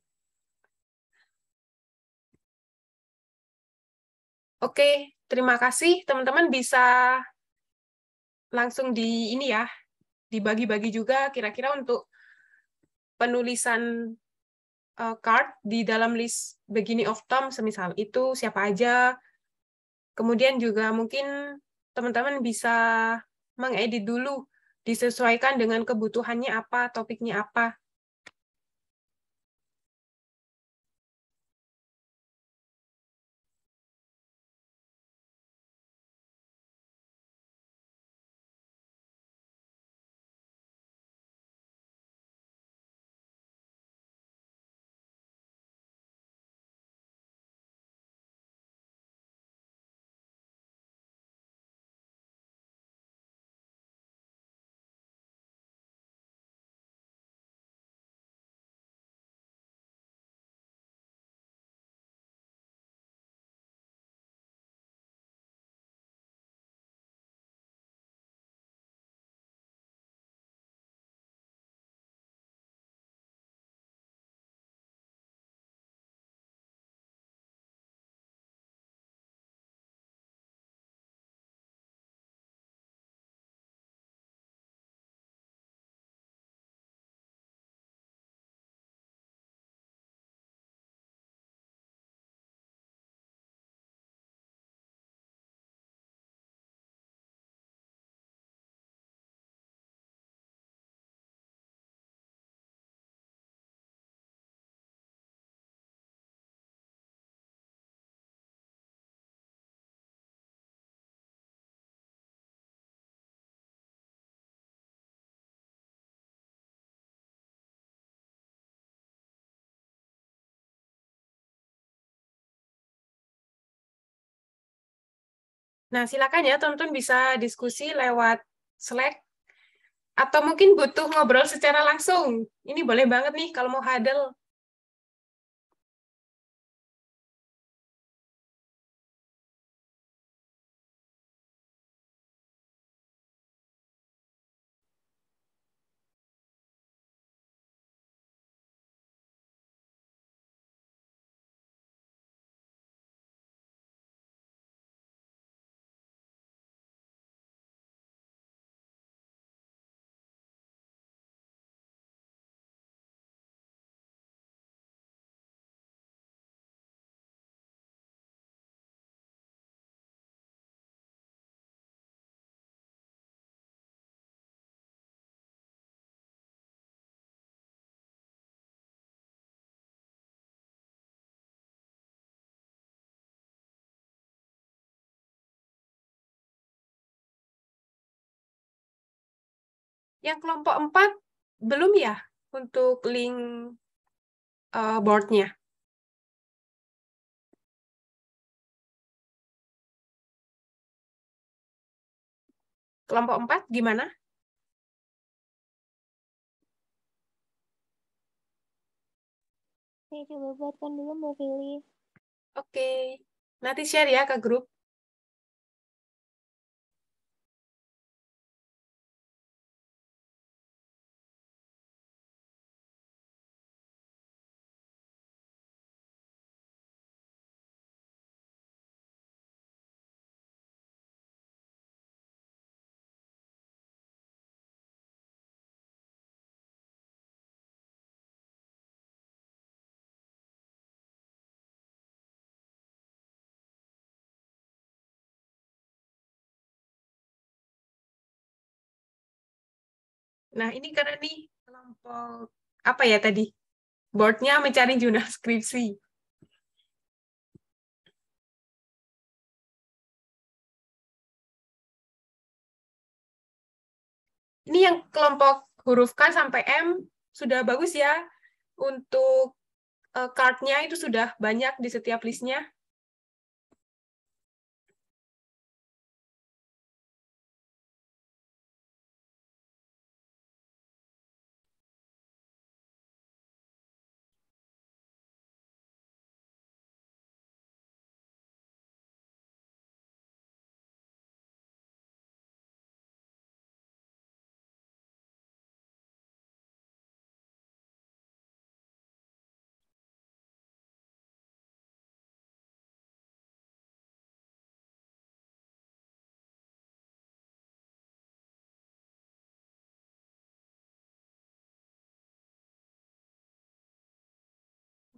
Oke, terima kasih. Teman-teman bisa langsung di ini ya, dibagi-bagi juga kira-kira untuk penulisan eh, card di dalam list begini of Tom semisal itu siapa aja, Kemudian juga mungkin teman-teman bisa mengedit dulu disesuaikan dengan kebutuhannya apa, topiknya apa. Nah, silakan ya teman-teman bisa diskusi lewat Slack atau mungkin butuh ngobrol secara langsung. Ini boleh banget nih kalau mau huddle. Yang kelompok 4 belum ya untuk link uh, boardnya? Kelompok 4 gimana? Saya coba buatkan dulu mau pilih. Oke, okay. nanti share ya ke grup. Nah, ini karena nih kelompok apa ya tadi? Boardnya mencari jurnal skripsi. Ini yang kelompok huruf K sampai M sudah bagus ya untuk eh, card-nya itu sudah banyak di setiap list-nya.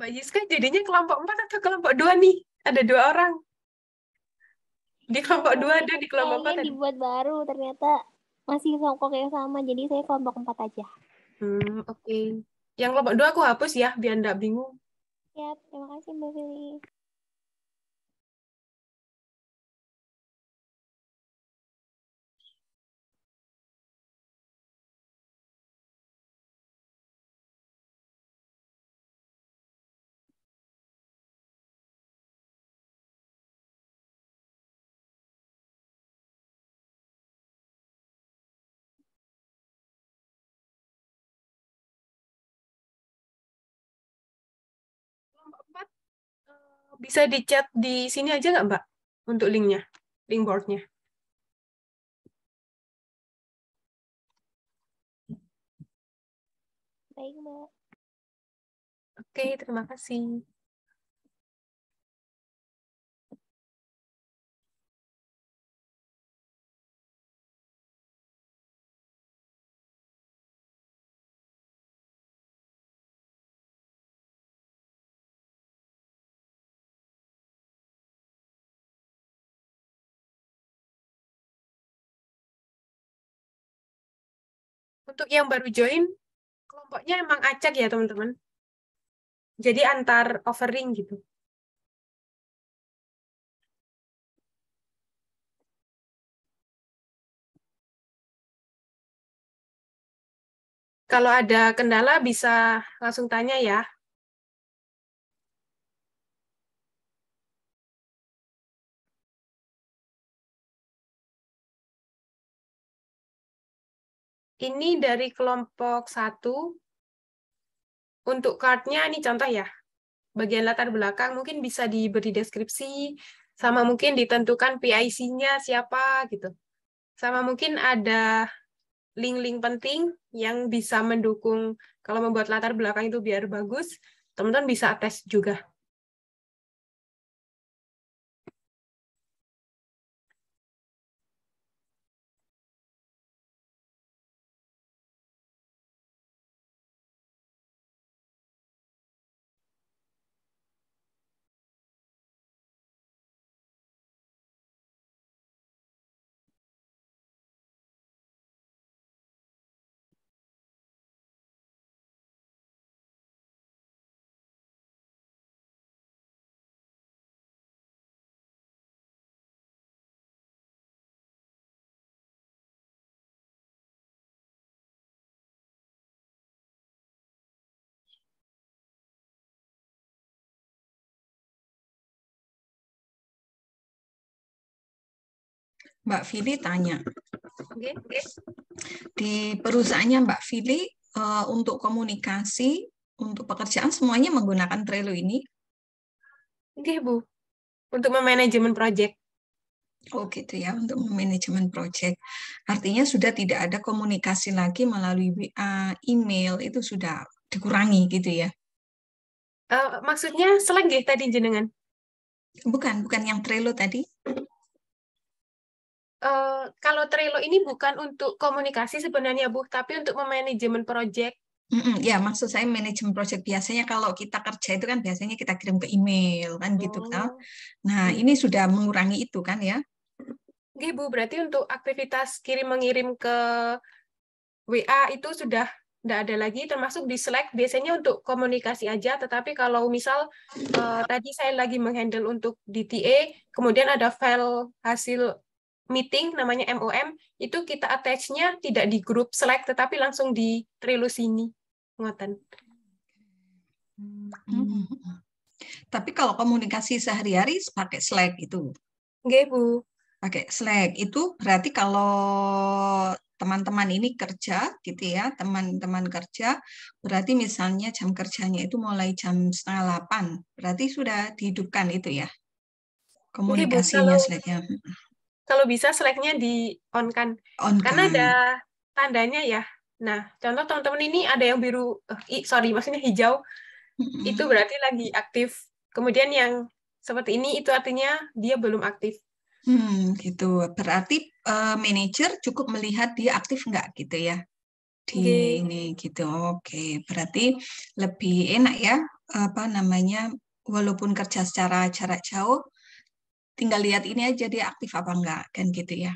Mbak Yiska jadinya kelompok empat atau kelompok dua nih? Ada dua orang. Di kelompok dua ada di kelompok empat. Ada. dibuat baru ternyata masih kelompok yang sama jadi saya kelompok empat aja. Hmm, oke. Okay. Yang kelompok dua aku hapus ya biar nggak bingung. Ya, terima kasih Mbak Fili. bisa dicat di sini aja nggak Mbak untuk linknya, link boardnya? Baik Mbak. Oke, terima kasih. untuk yang baru join kelompoknya emang acak ya teman-teman jadi antar offering gitu kalau ada kendala bisa langsung tanya ya Ini dari kelompok satu. Untuk cardnya ini contoh ya. Bagian latar belakang mungkin bisa diberi deskripsi, sama mungkin ditentukan PIC-nya siapa gitu. Sama mungkin ada link-link penting yang bisa mendukung kalau membuat latar belakang itu biar bagus. Teman-teman bisa tes juga. Mbak Fili tanya. Okay. Di perusahaannya Mbak Fili uh, untuk komunikasi, untuk pekerjaan semuanya menggunakan Trello ini? Oke, okay, Bu. Untuk manajemen proyek. Oh gitu ya, untuk manajemen proyek. Artinya sudah tidak ada komunikasi lagi melalui WA, eh, email, itu sudah dikurangi gitu ya? Uh, maksudnya Slack ya tadi jenengan? Bukan, bukan yang Trello tadi. Eh, kalau Trello ini bukan untuk komunikasi sebenarnya Bu, tapi untuk memanajemen proyek. Mm-mm, ya maksud saya manajemen proyek biasanya kalau kita kerja itu kan biasanya kita kirim ke email kan gitu oh. kan. Nah ini sudah mengurangi itu kan ya? Oke Bu, berarti untuk aktivitas kirim mengirim ke WA itu sudah tidak ada lagi termasuk di Slack biasanya untuk komunikasi aja tetapi kalau misal uh, tadi saya lagi menghandle untuk DTA kemudian ada file hasil meeting namanya MOM itu kita attach-nya tidak di grup Slack tetapi langsung di Trello sini. Ngoten. Hmm. Tapi kalau komunikasi sehari-hari pakai Slack itu. Nggih, Bu. Pakai Slack itu berarti kalau teman-teman ini kerja gitu ya, teman-teman kerja, berarti misalnya jam kerjanya itu mulai jam setengah delapan, berarti sudah dihidupkan itu ya, komunikasinya Oke, kalau bisa seleknya di on kan. On -kan. Karena ada tandanya ya. Nah, contoh teman-teman ini ada yang biru, eh, i sorry, maksudnya hijau, itu berarti lagi aktif. Kemudian yang seperti ini, itu artinya dia belum aktif. Hmm, gitu. Berarti uh, eh, manager cukup melihat dia aktif nggak gitu ya? Di okay. ini gitu. Oke, berarti lebih enak ya apa namanya walaupun kerja secara jarak jauh tinggal lihat ini aja dia aktif apa enggak kan gitu ya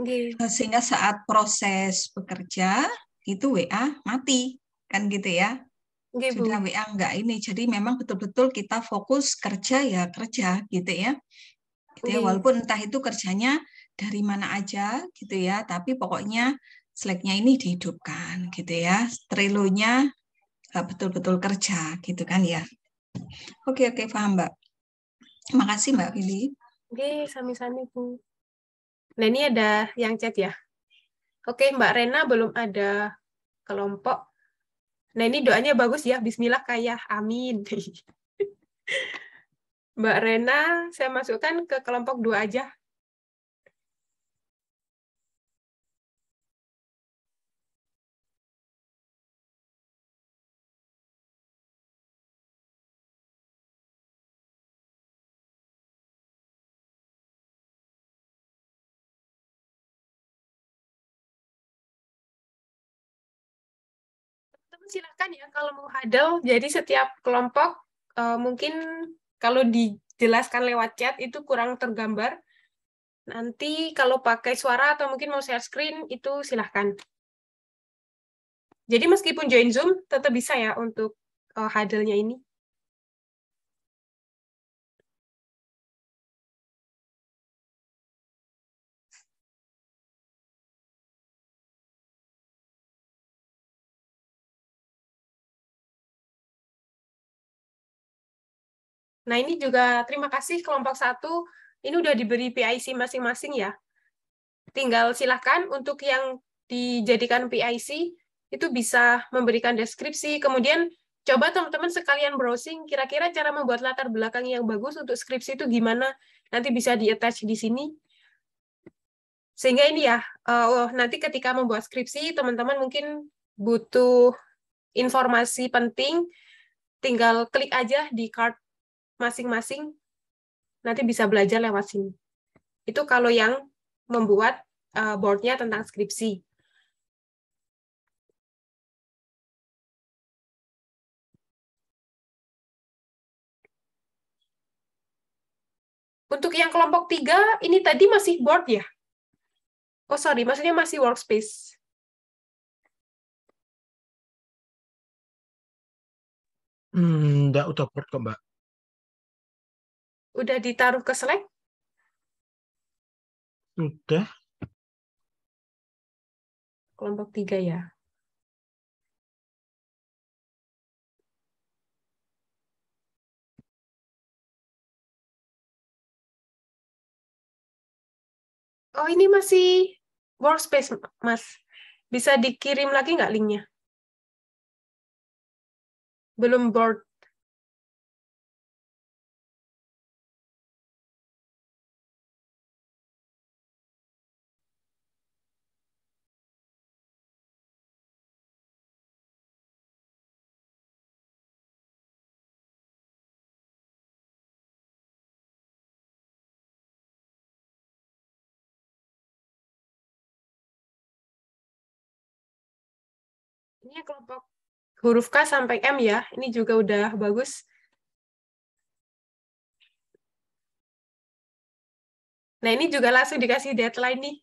okay. Eh, sehingga saat proses bekerja itu WA mati kan gitu ya okay, sudah WA enggak ini jadi memang betul-betul kita fokus kerja ya kerja gitu ya gitu okay. ya walaupun entah itu kerjanya dari mana aja gitu ya tapi pokoknya Slacknya ini dihidupkan gitu ya trilonya eh, betul-betul kerja gitu kan ya oke okay, oke okay, paham mbak Terima kasih Mbak Willy. Oke, sami-sami Bu. Nah, ini ada yang chat ya. Oke, Mbak Rena belum ada kelompok. Nah, ini doanya bagus ya. Bismillah kaya. Amin. Mbak Rena, saya masukkan ke kelompok dua aja. silakan ya kalau mau hadal. Jadi setiap kelompok uh, mungkin kalau dijelaskan lewat chat itu kurang tergambar. Nanti kalau pakai suara atau mungkin mau share screen itu silahkan. Jadi meskipun join Zoom tetap bisa ya untuk uh, hadalnya ini. Nah ini juga terima kasih kelompok satu, ini udah diberi PIC masing-masing ya. Tinggal silahkan untuk yang dijadikan PIC, itu bisa memberikan deskripsi, kemudian coba teman-teman sekalian browsing, kira-kira cara membuat latar belakang yang bagus untuk skripsi itu gimana, nanti bisa di-attach di sini. Sehingga ini ya, eh, oh, nanti ketika membuat skripsi, teman-teman mungkin butuh informasi penting, tinggal klik aja di card masing-masing nanti bisa belajar lewat sini. Itu kalau yang membuat eh, boardnya tentang skripsi. Untuk yang kelompok tiga, ini tadi masih board ya? Oh sorry, maksudnya masih workspace. Hmm, enggak udah board kok, Mbak. Udah ditaruh ke Slack? Udah. Kelompok tiga ya? Oh ini masih workspace, Mas. Bisa dikirim lagi nggak linknya? Belum board. Ini ya kelompok huruf K sampai M ya. Ini juga udah bagus. Nah, ini juga langsung dikasih deadline nih.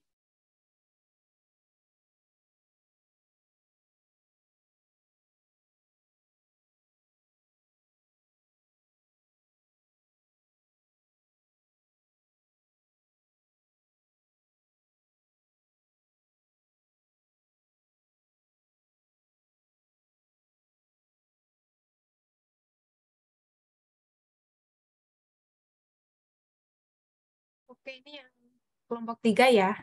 Oke, ini yang kelompok tiga ya.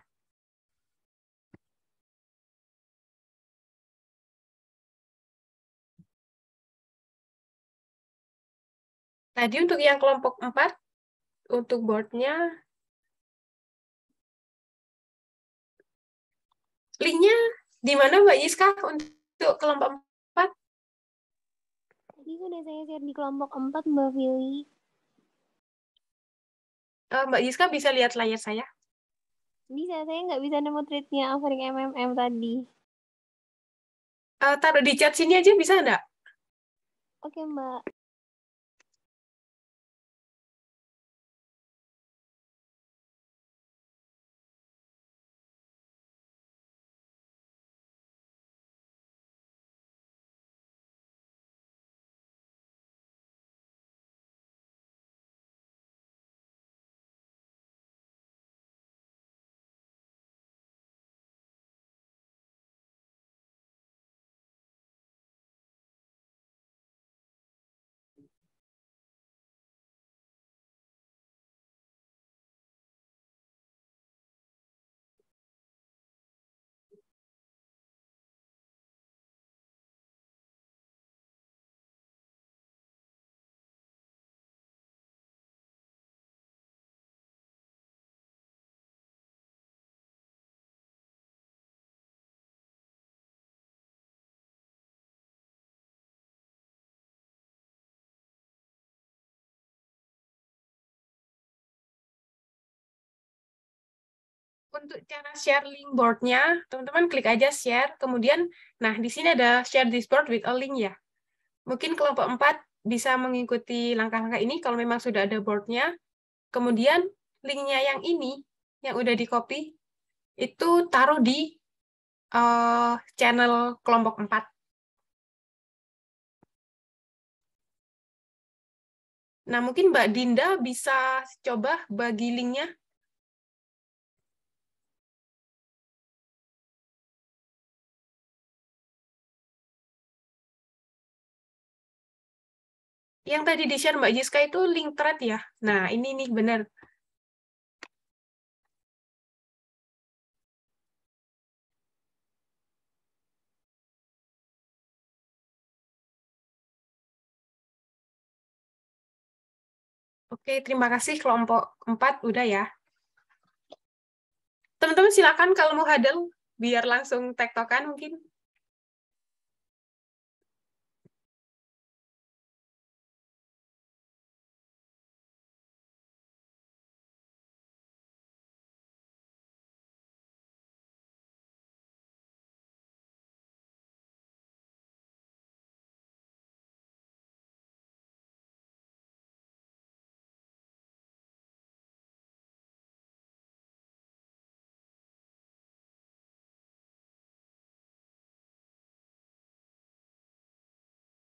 Tadi untuk yang kelompok empat, untuk boardnya, linknya di mana Mbak Yiska untuk kelompok empat? Tadi sudah saya share di kelompok empat Mbak Fili. Uh, Mbak Yiska bisa lihat layar saya? Bisa, saya nggak bisa nemu tweetnya offering MMM tadi. Uh, taruh di chat sini aja bisa nggak? Oke, Mbak. untuk cara share link boardnya, teman-teman klik aja share, kemudian, nah di sini ada share this board with a link ya. Mungkin kelompok 4 bisa mengikuti langkah-langkah ini kalau memang sudah ada boardnya. Kemudian linknya yang ini, yang udah di copy, itu taruh di uh, channel kelompok 4. Nah, mungkin Mbak Dinda bisa coba bagi linknya Yang tadi di-share Mbak Jiska itu link thread ya. Nah, ini nih benar. Oke, terima kasih kelompok 4 udah ya. Teman-teman silakan kalau mau hadal biar langsung tektokan mungkin.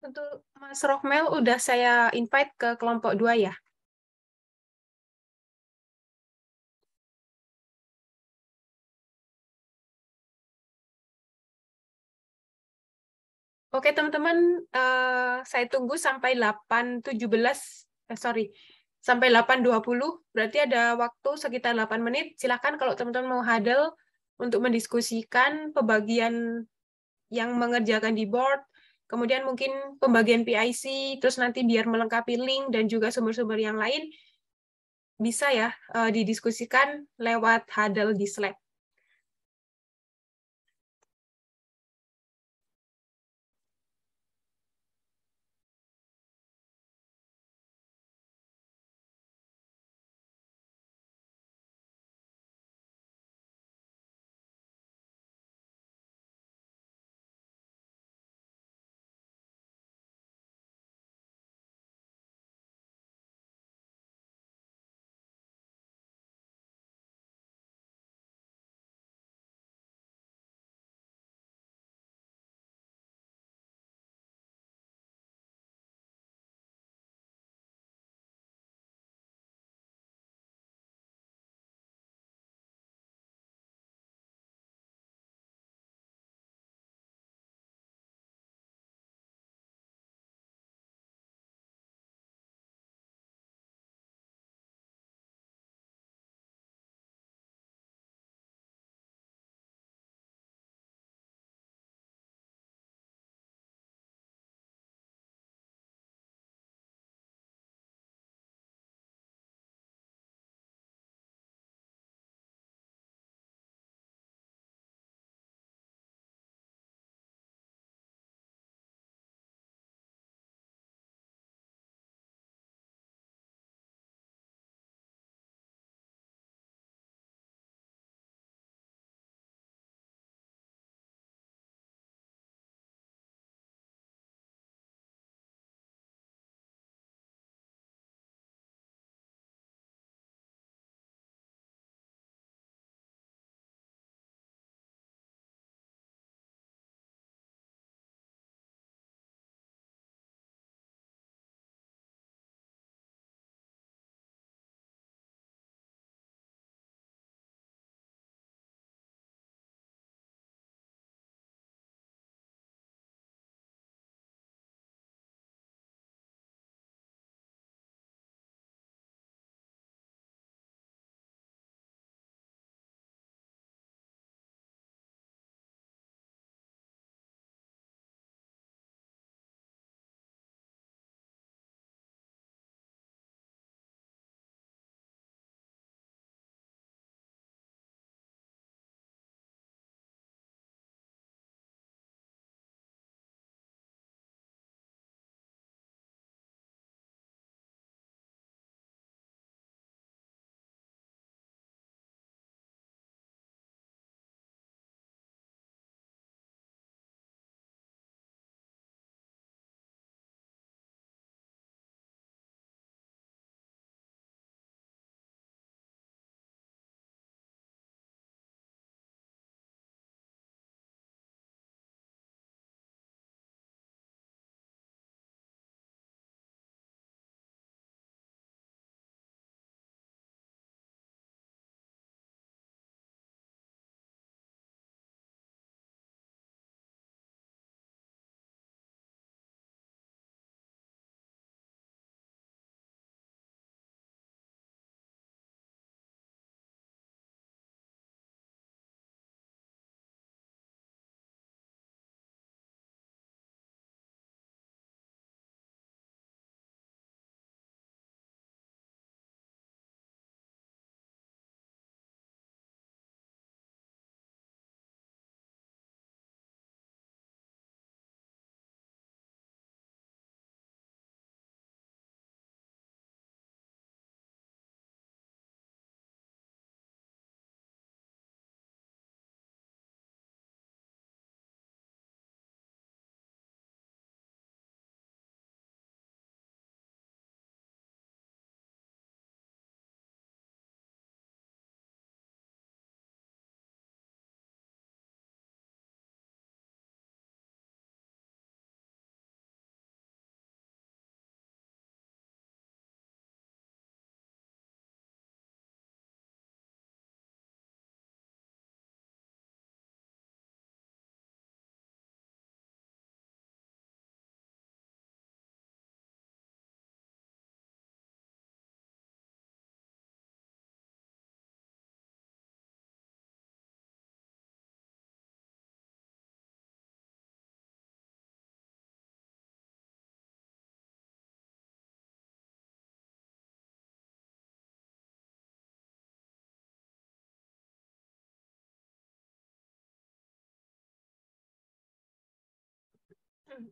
Untuk Mas Rohmel udah saya invite ke kelompok dua ya. Oke teman-teman, uh, saya tunggu sampai 8.17, eh, sorry, sampai 8.20, berarti ada waktu sekitar 8 menit. Silahkan kalau teman-teman mau hadir untuk mendiskusikan pembagian yang mengerjakan di board, kemudian mungkin pembagian PIC, terus nanti biar melengkapi link dan juga sumber-sumber yang lain, bisa ya eh, didiskusikan lewat Hadal di Slack.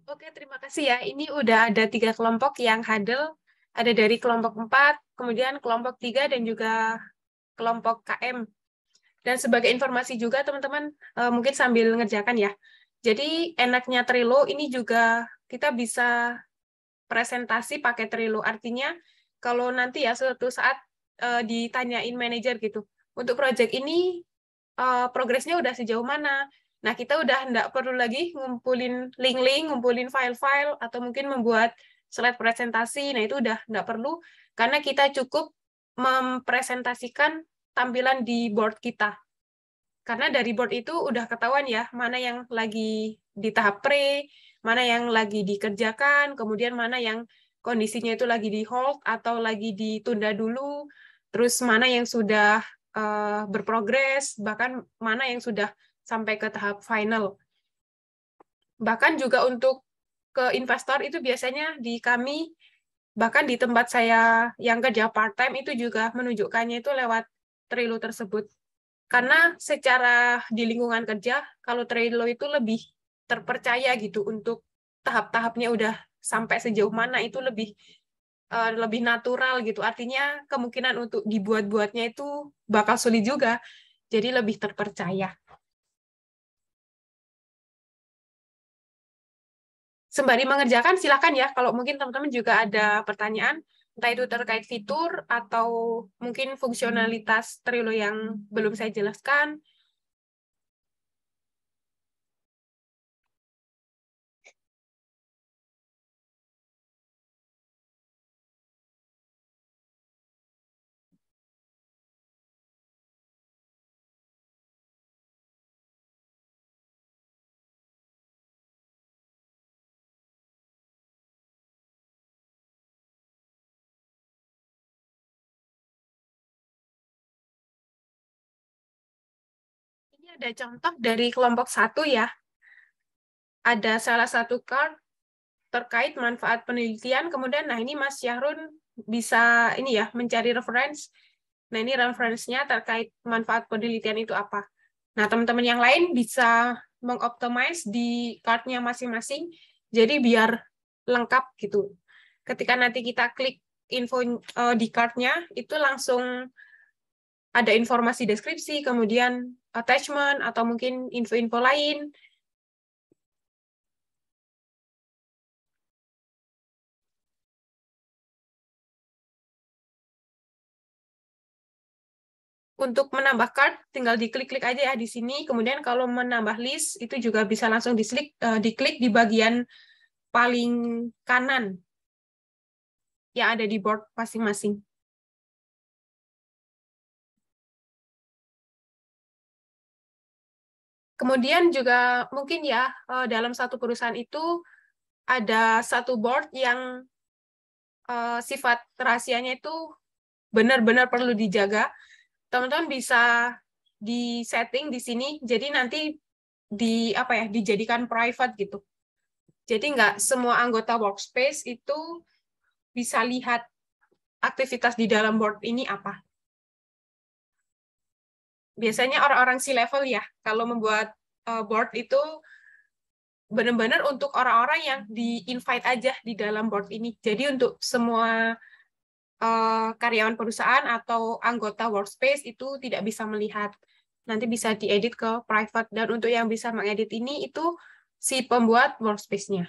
Oke, terima kasih ya. Ini udah ada tiga kelompok yang hadir Ada dari kelompok 4, kemudian kelompok 3, dan juga kelompok KM. Dan sebagai informasi juga, teman-teman, eh, mungkin sambil ngerjakan ya. Jadi enaknya trilo ini juga kita bisa presentasi pakai trilo Artinya kalau nanti ya suatu saat uh, ditanyain manajer gitu, untuk proyek ini uh, progresnya udah sejauh mana, Nah, kita udah nggak perlu lagi ngumpulin link-link, ngumpulin file-file, atau mungkin membuat slide presentasi. Nah, itu udah nggak perlu, karena kita cukup mempresentasikan tampilan di board kita. Karena dari board itu udah ketahuan ya, mana yang lagi di tahap pre, mana yang lagi dikerjakan, kemudian mana yang kondisinya itu lagi di hold atau lagi ditunda dulu, terus mana yang sudah uh, berprogres, bahkan mana yang sudah sampai ke tahap final. Bahkan juga untuk ke investor itu biasanya di kami bahkan di tempat saya yang kerja part time itu juga menunjukkannya itu lewat Trello tersebut. Karena secara di lingkungan kerja kalau Trello itu lebih terpercaya gitu untuk tahap-tahapnya udah sampai sejauh mana itu lebih eh, lebih natural gitu. Artinya kemungkinan untuk dibuat-buatnya itu bakal sulit juga. Jadi lebih terpercaya. sembari mengerjakan silakan ya kalau mungkin teman-teman juga ada pertanyaan entah itu terkait fitur atau mungkin fungsionalitas Trilo yang belum saya jelaskan ada contoh dari kelompok satu ya. Ada salah satu card terkait manfaat penelitian. Kemudian, nah ini Mas Syahrun bisa ini ya mencari reference. Nah ini referensinya terkait manfaat penelitian itu apa. Nah teman-teman yang lain bisa mengoptimize di cardnya masing-masing. Jadi biar lengkap gitu. Ketika nanti kita klik info uh, di cardnya itu langsung ada informasi deskripsi, kemudian attachment atau mungkin info-info lain. Untuk menambah card, tinggal diklik-klik aja ya di sini. Kemudian kalau menambah list, itu juga bisa langsung diklik, uh, eh, diklik di bagian paling kanan yang ada di board masing-masing. Kemudian juga mungkin ya eh, dalam satu perusahaan itu ada satu board yang eh, sifat rahasianya itu benar-benar perlu dijaga. Teman-teman bisa di setting di sini, jadi nanti di apa ya dijadikan private gitu. Jadi nggak semua anggota workspace itu bisa lihat aktivitas di dalam board ini apa biasanya orang-orang si level ya, kalau membuat uh, board itu benar-benar untuk orang-orang yang di-invite aja di dalam board ini. Jadi untuk semua uh, karyawan perusahaan atau anggota workspace itu tidak bisa melihat. Nanti bisa diedit ke private. Dan untuk yang bisa mengedit ini itu si pembuat workspace-nya.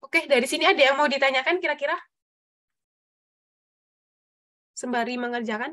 Oke, dari sini ada yang mau ditanyakan kira-kira? sembari mengerjakan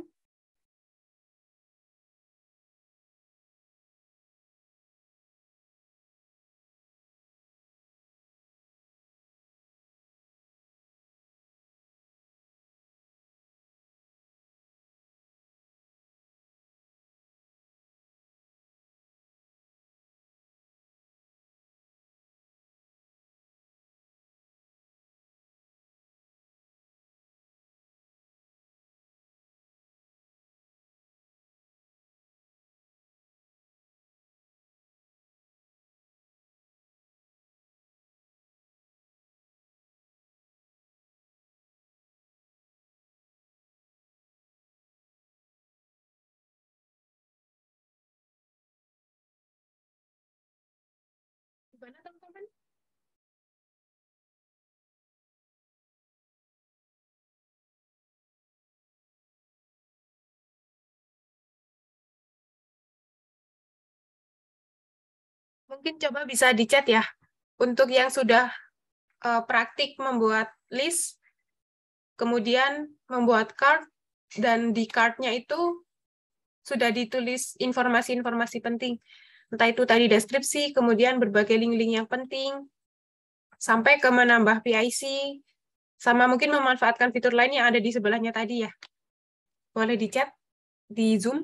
mungkin coba bisa dicat ya untuk yang sudah uh, praktik membuat list, kemudian membuat card dan di cardnya itu sudah ditulis informasi-informasi penting. Entah itu tadi deskripsi, kemudian berbagai link-link yang penting, sampai ke menambah PIC, sama mungkin memanfaatkan fitur lain yang ada di sebelahnya tadi ya. Boleh dicat di Zoom.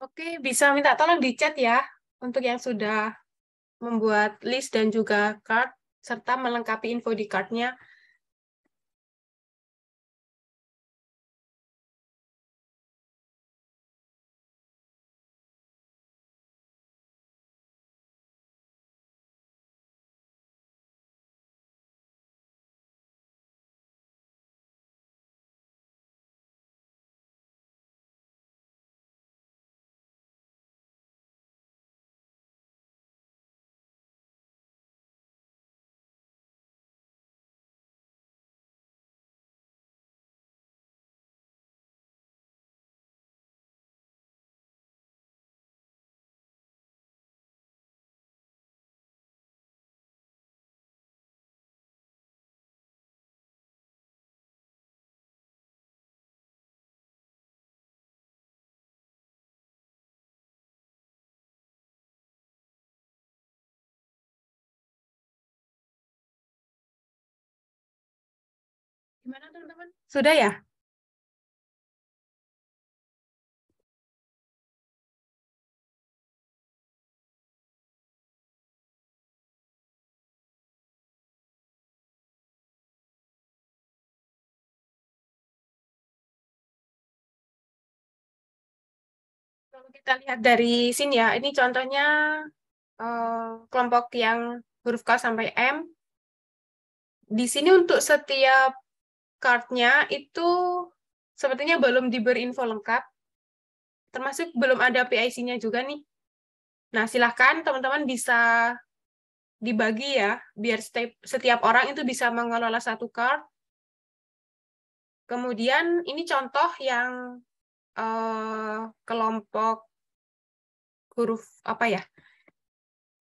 Oke, bisa minta tolong dicat ya untuk yang sudah membuat list dan juga card serta melengkapi info di cardnya. Gimana teman-teman? Sudah ya? kita lihat dari sini ya, ini contohnya uh, kelompok yang huruf K sampai M. Di sini untuk setiap cardnya itu sepertinya belum diberi info lengkap, termasuk belum ada PIC-nya juga nih. Nah, silahkan teman-teman bisa dibagi ya, biar setiap, setiap orang itu bisa mengelola satu card. Kemudian ini contoh yang eh, kelompok huruf apa ya?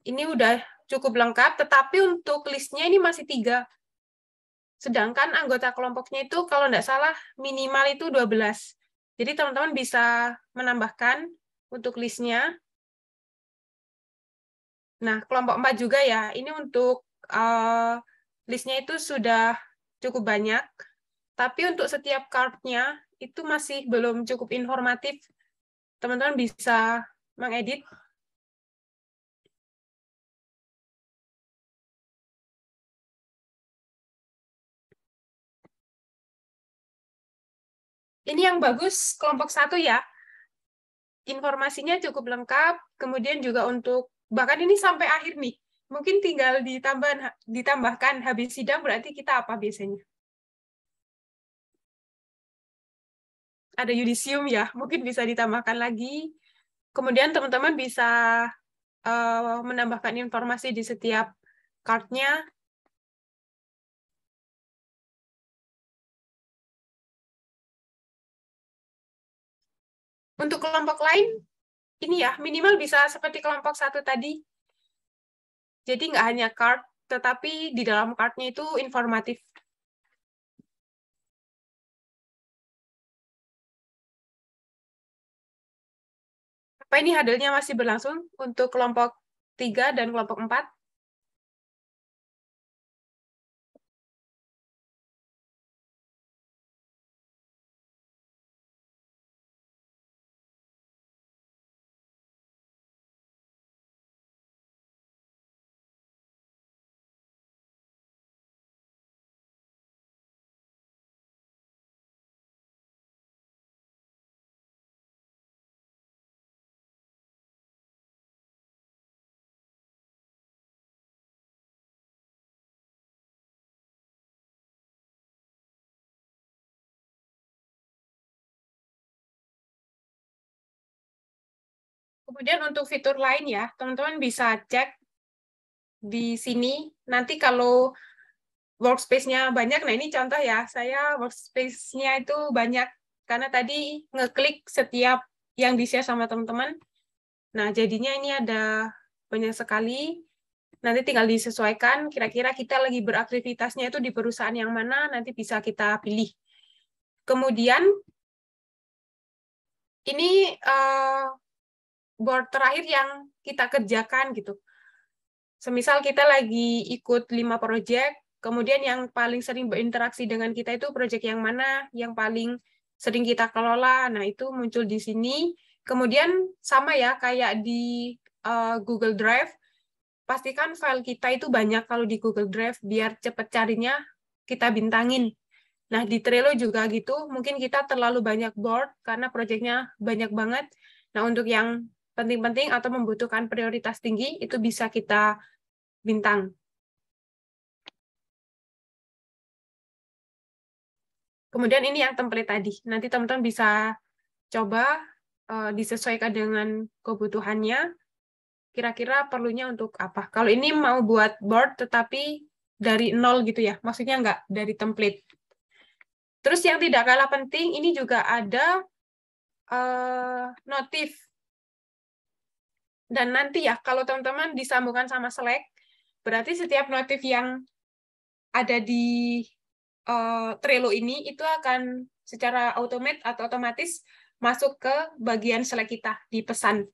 Ini udah cukup lengkap, tetapi untuk listnya ini masih tiga. Sedangkan anggota kelompoknya itu kalau tidak salah minimal itu 12. Jadi teman-teman bisa menambahkan untuk listnya. Nah, kelompok 4 juga ya, ini untuk uh, listnya itu sudah cukup banyak, tapi untuk setiap cardnya itu masih belum cukup informatif. Teman-teman bisa mengedit Ini yang bagus kelompok satu ya. Informasinya cukup lengkap, kemudian juga untuk bahkan ini sampai akhir nih. Mungkin tinggal ditambah, ditambahkan habis sidang berarti kita apa biasanya? Ada yudisium ya, mungkin bisa ditambahkan lagi. Kemudian teman-teman bisa uh, menambahkan informasi di setiap cardnya Untuk kelompok lain, ini ya, minimal bisa seperti kelompok satu tadi. Jadi nggak hanya card, tetapi di dalam cardnya itu informatif. Apa ini hadilnya masih berlangsung untuk kelompok 3 dan kelompok 4? Kemudian untuk fitur lain ya, teman-teman bisa cek di sini. Nanti kalau workspace-nya banyak, nah ini contoh ya, saya workspace-nya itu banyak karena tadi ngeklik setiap yang di-share sama teman-teman. Nah, jadinya ini ada banyak sekali. Nanti tinggal disesuaikan kira-kira kita lagi beraktivitasnya itu di perusahaan yang mana, nanti bisa kita pilih. Kemudian ini uh, board terakhir yang kita kerjakan gitu. Semisal kita lagi ikut lima proyek, kemudian yang paling sering berinteraksi dengan kita itu proyek yang mana, yang paling sering kita kelola. Nah, itu muncul di sini. Kemudian sama ya kayak di uh, Google Drive, pastikan file kita itu banyak kalau di Google Drive biar cepat carinya kita bintangin. Nah, di Trello juga gitu, mungkin kita terlalu banyak board karena proyeknya banyak banget. Nah, untuk yang penting-penting atau membutuhkan prioritas tinggi itu bisa kita bintang. Kemudian ini yang template tadi. Nanti teman-teman bisa coba uh, disesuaikan dengan kebutuhannya. Kira-kira perlunya untuk apa? Kalau ini mau buat board tetapi dari nol gitu ya. Maksudnya nggak dari template. Terus yang tidak kalah penting ini juga ada uh, notif dan nanti ya kalau teman-teman disambungkan sama Slack, berarti setiap notif yang ada di uh, Trello ini itu akan secara automate atau otomatis masuk ke bagian Slack kita di pesan.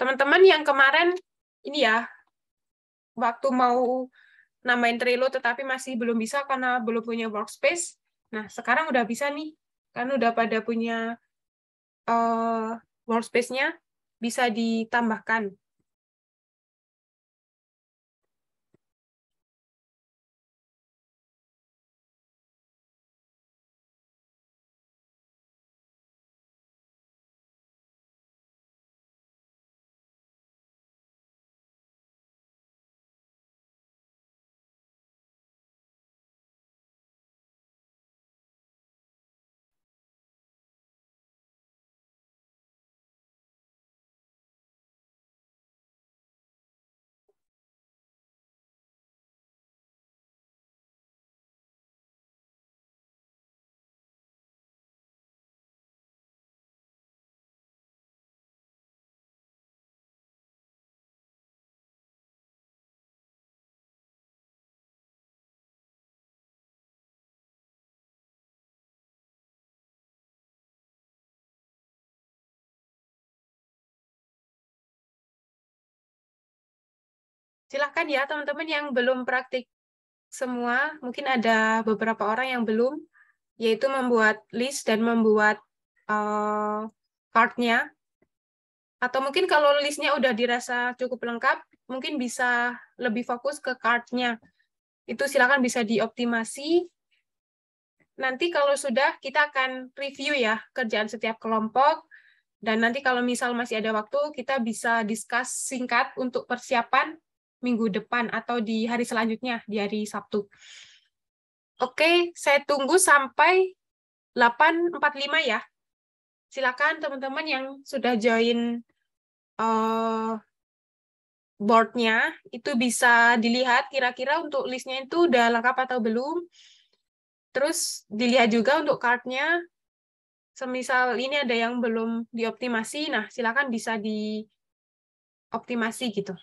Teman-teman yang kemarin ini ya waktu mau nambahin Trello tetapi masih belum bisa karena belum punya workspace. Nah, sekarang udah bisa nih. Kan udah pada punya uh, workspace-nya bisa ditambahkan silahkan ya teman-teman yang belum praktik semua, mungkin ada beberapa orang yang belum, yaitu membuat list dan membuat uh, cardnya. Atau mungkin kalau listnya udah dirasa cukup lengkap, mungkin bisa lebih fokus ke cardnya. Itu silakan bisa dioptimasi. Nanti kalau sudah, kita akan review ya kerjaan setiap kelompok. Dan nanti kalau misal masih ada waktu, kita bisa discuss singkat untuk persiapan minggu depan atau di hari selanjutnya, di hari Sabtu. Oke, saya tunggu sampai 8.45 ya. Silakan teman-teman yang sudah join uh, boardnya, itu bisa dilihat kira-kira untuk listnya itu udah lengkap atau belum. Terus dilihat juga untuk cardnya, semisal ini ada yang belum dioptimasi, nah silakan bisa dioptimasi gitu.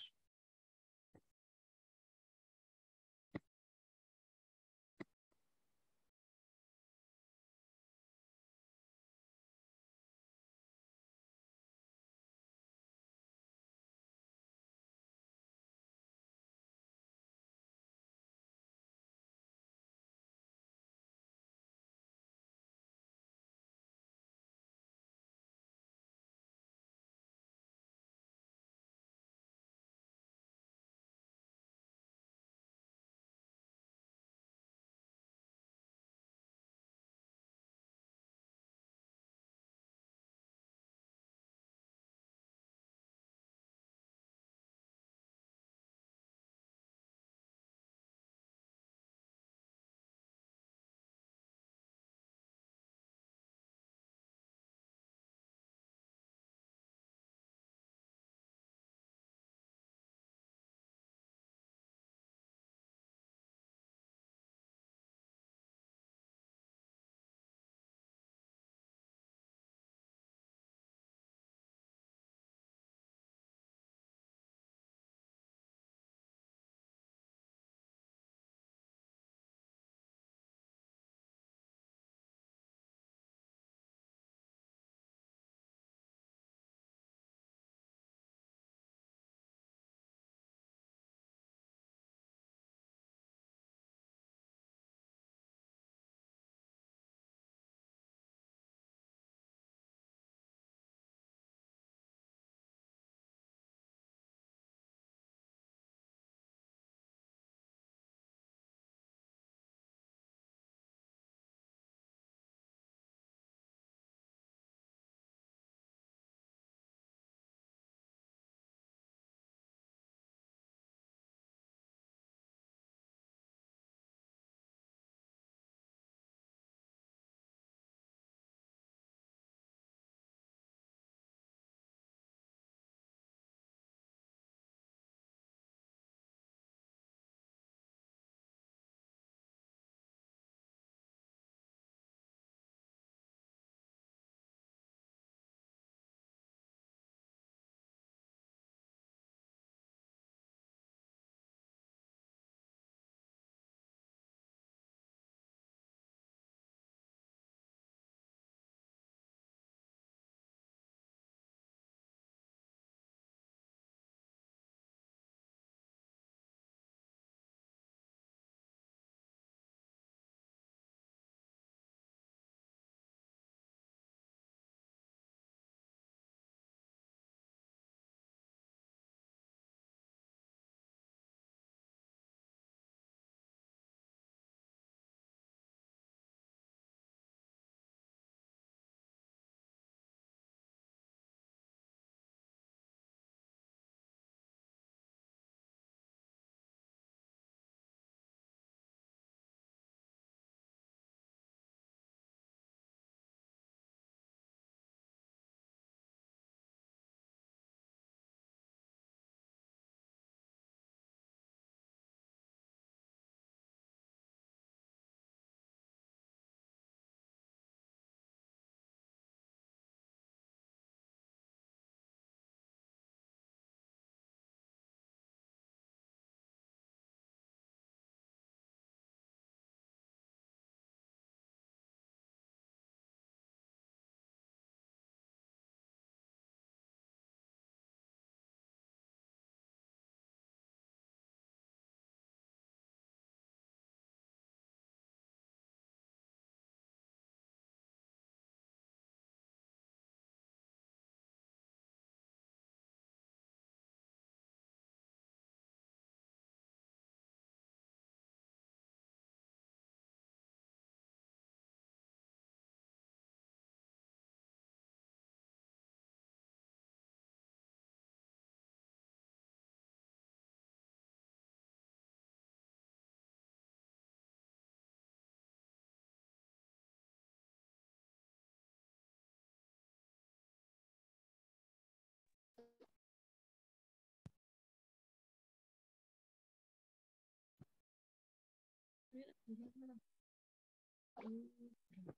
Mm-hmm.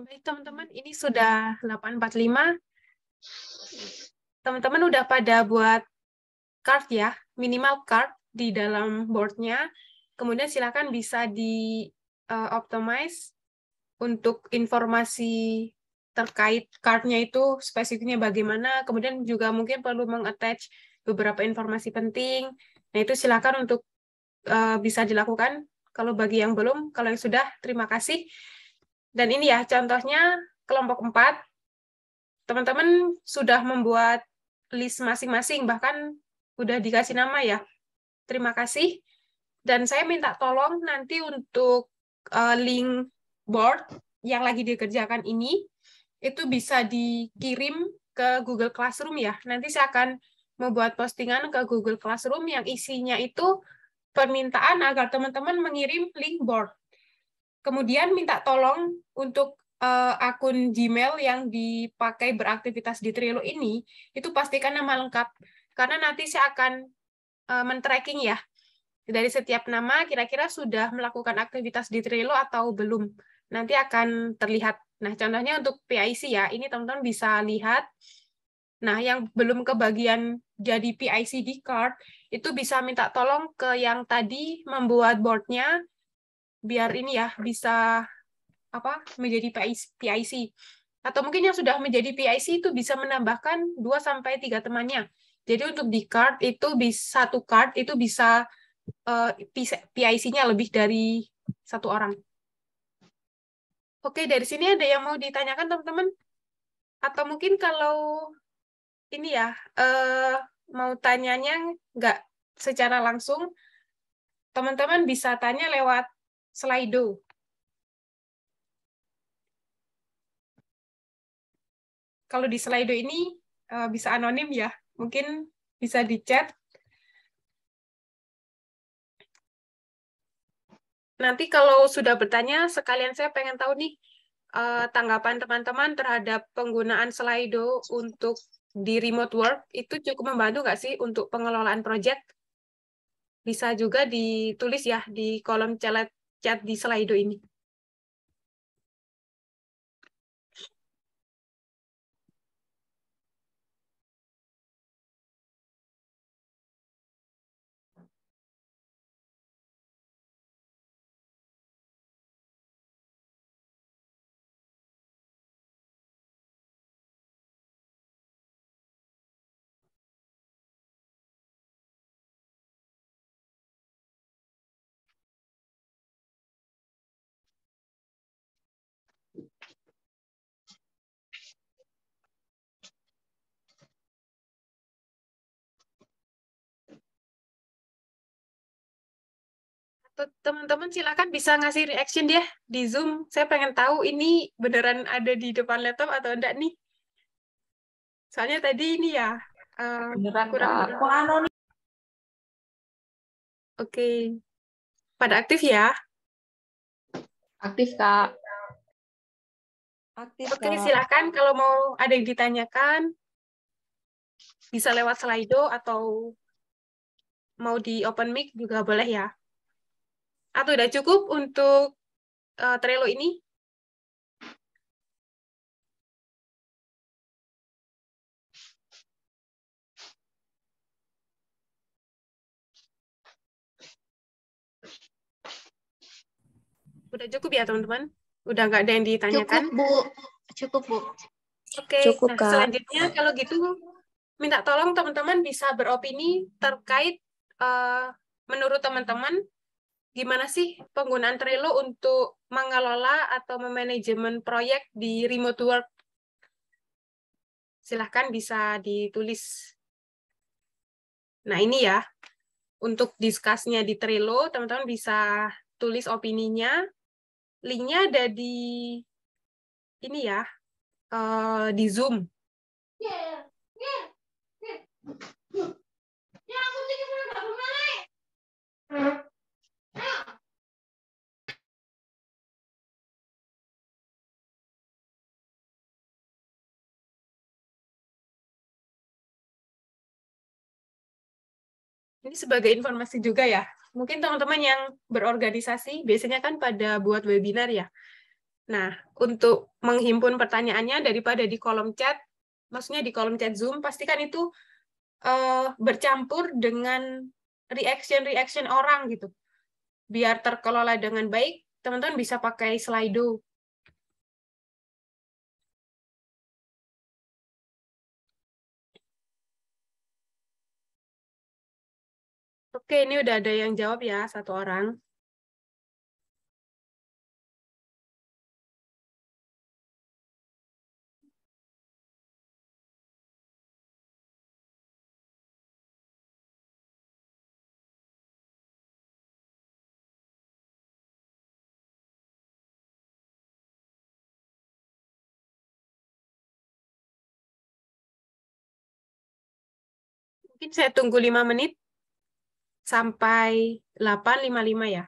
Baik teman-teman, ini sudah 8.45. Teman-teman udah pada buat card ya, minimal card di dalam boardnya. Kemudian silakan bisa di eh, optimize untuk informasi terkait cardnya itu spesifiknya bagaimana. Kemudian juga mungkin perlu mengattach beberapa informasi penting. Nah itu silakan untuk uh, bisa dilakukan. Kalau bagi yang belum, kalau yang sudah, terima kasih. Dan ini ya contohnya kelompok 4, teman-teman sudah membuat list masing-masing, bahkan sudah dikasih nama ya. Terima kasih. Dan saya minta tolong nanti untuk eh, link board yang lagi dikerjakan ini, itu bisa dikirim ke Google Classroom ya. Nanti saya akan membuat postingan ke Google Classroom yang isinya itu permintaan agar teman-teman mengirim link board kemudian minta tolong untuk uh, akun Gmail yang dipakai beraktivitas di Trello ini itu pastikan nama lengkap karena nanti saya akan uh, men-tracking ya dari setiap nama kira-kira sudah melakukan aktivitas di Trello atau belum. Nanti akan terlihat. Nah, contohnya untuk PIC ya, ini teman-teman bisa lihat. Nah, yang belum kebagian jadi PIC di card, itu bisa minta tolong ke yang tadi membuat boardnya, biar ini ya bisa apa menjadi PIC atau mungkin yang sudah menjadi PIC itu bisa menambahkan 2 sampai tiga temannya. Jadi untuk di card itu bisa satu card itu bisa uh, eh, PIC-nya lebih dari satu orang. Oke, dari sini ada yang mau ditanyakan teman-teman? Atau mungkin kalau ini ya, uh, mau tanyanya nggak secara langsung, teman-teman bisa tanya lewat Slido. Kalau di Slido ini eh, bisa anonim ya, mungkin bisa di chat. Nanti kalau sudah bertanya, sekalian saya pengen tahu nih eh, tanggapan teman-teman terhadap penggunaan Slido untuk di remote work itu cukup membantu nggak sih untuk pengelolaan project? Bisa juga ditulis ya di kolom chat chat di Slido ini. teman-teman silakan bisa ngasih reaction dia di Zoom. Saya pengen tahu ini beneran ada di depan laptop atau enggak nih. Soalnya tadi ini ya uh, beneran kurang uh, Oke. Pada aktif ya? Aktif, Kak. Aktif. Oke, okay, silakan kalau mau ada yang ditanyakan bisa lewat Slido atau mau di open mic juga boleh ya atau udah cukup untuk uh, Trello ini? Udah cukup ya teman-teman? Udah nggak ada yang ditanyakan? Cukup Bu, cukup Bu. Oke, okay. nah, selanjutnya kalau gitu minta tolong teman-teman bisa beropini terkait uh, menurut teman-teman gimana sih penggunaan Trello untuk mengelola atau memanajemen proyek di remote work? Silahkan bisa ditulis. Nah, ini ya. Untuk diskusinya di Trello, teman-teman bisa tulis opininya. Linknya ada di ini ya, eh, di Zoom. Yeah, yeah, yeah. Ya, aku Ini sebagai informasi juga ya. Mungkin teman-teman yang berorganisasi biasanya kan pada buat webinar ya. Nah, untuk menghimpun pertanyaannya daripada di kolom chat, maksudnya di kolom chat Zoom, pastikan itu uh, bercampur dengan reaction-reaction orang gitu. Biar terkelola dengan baik, teman-teman bisa pakai Slido Oke, ini udah ada yang jawab ya, satu orang. Mungkin saya tunggu lima menit sampai 855 ya.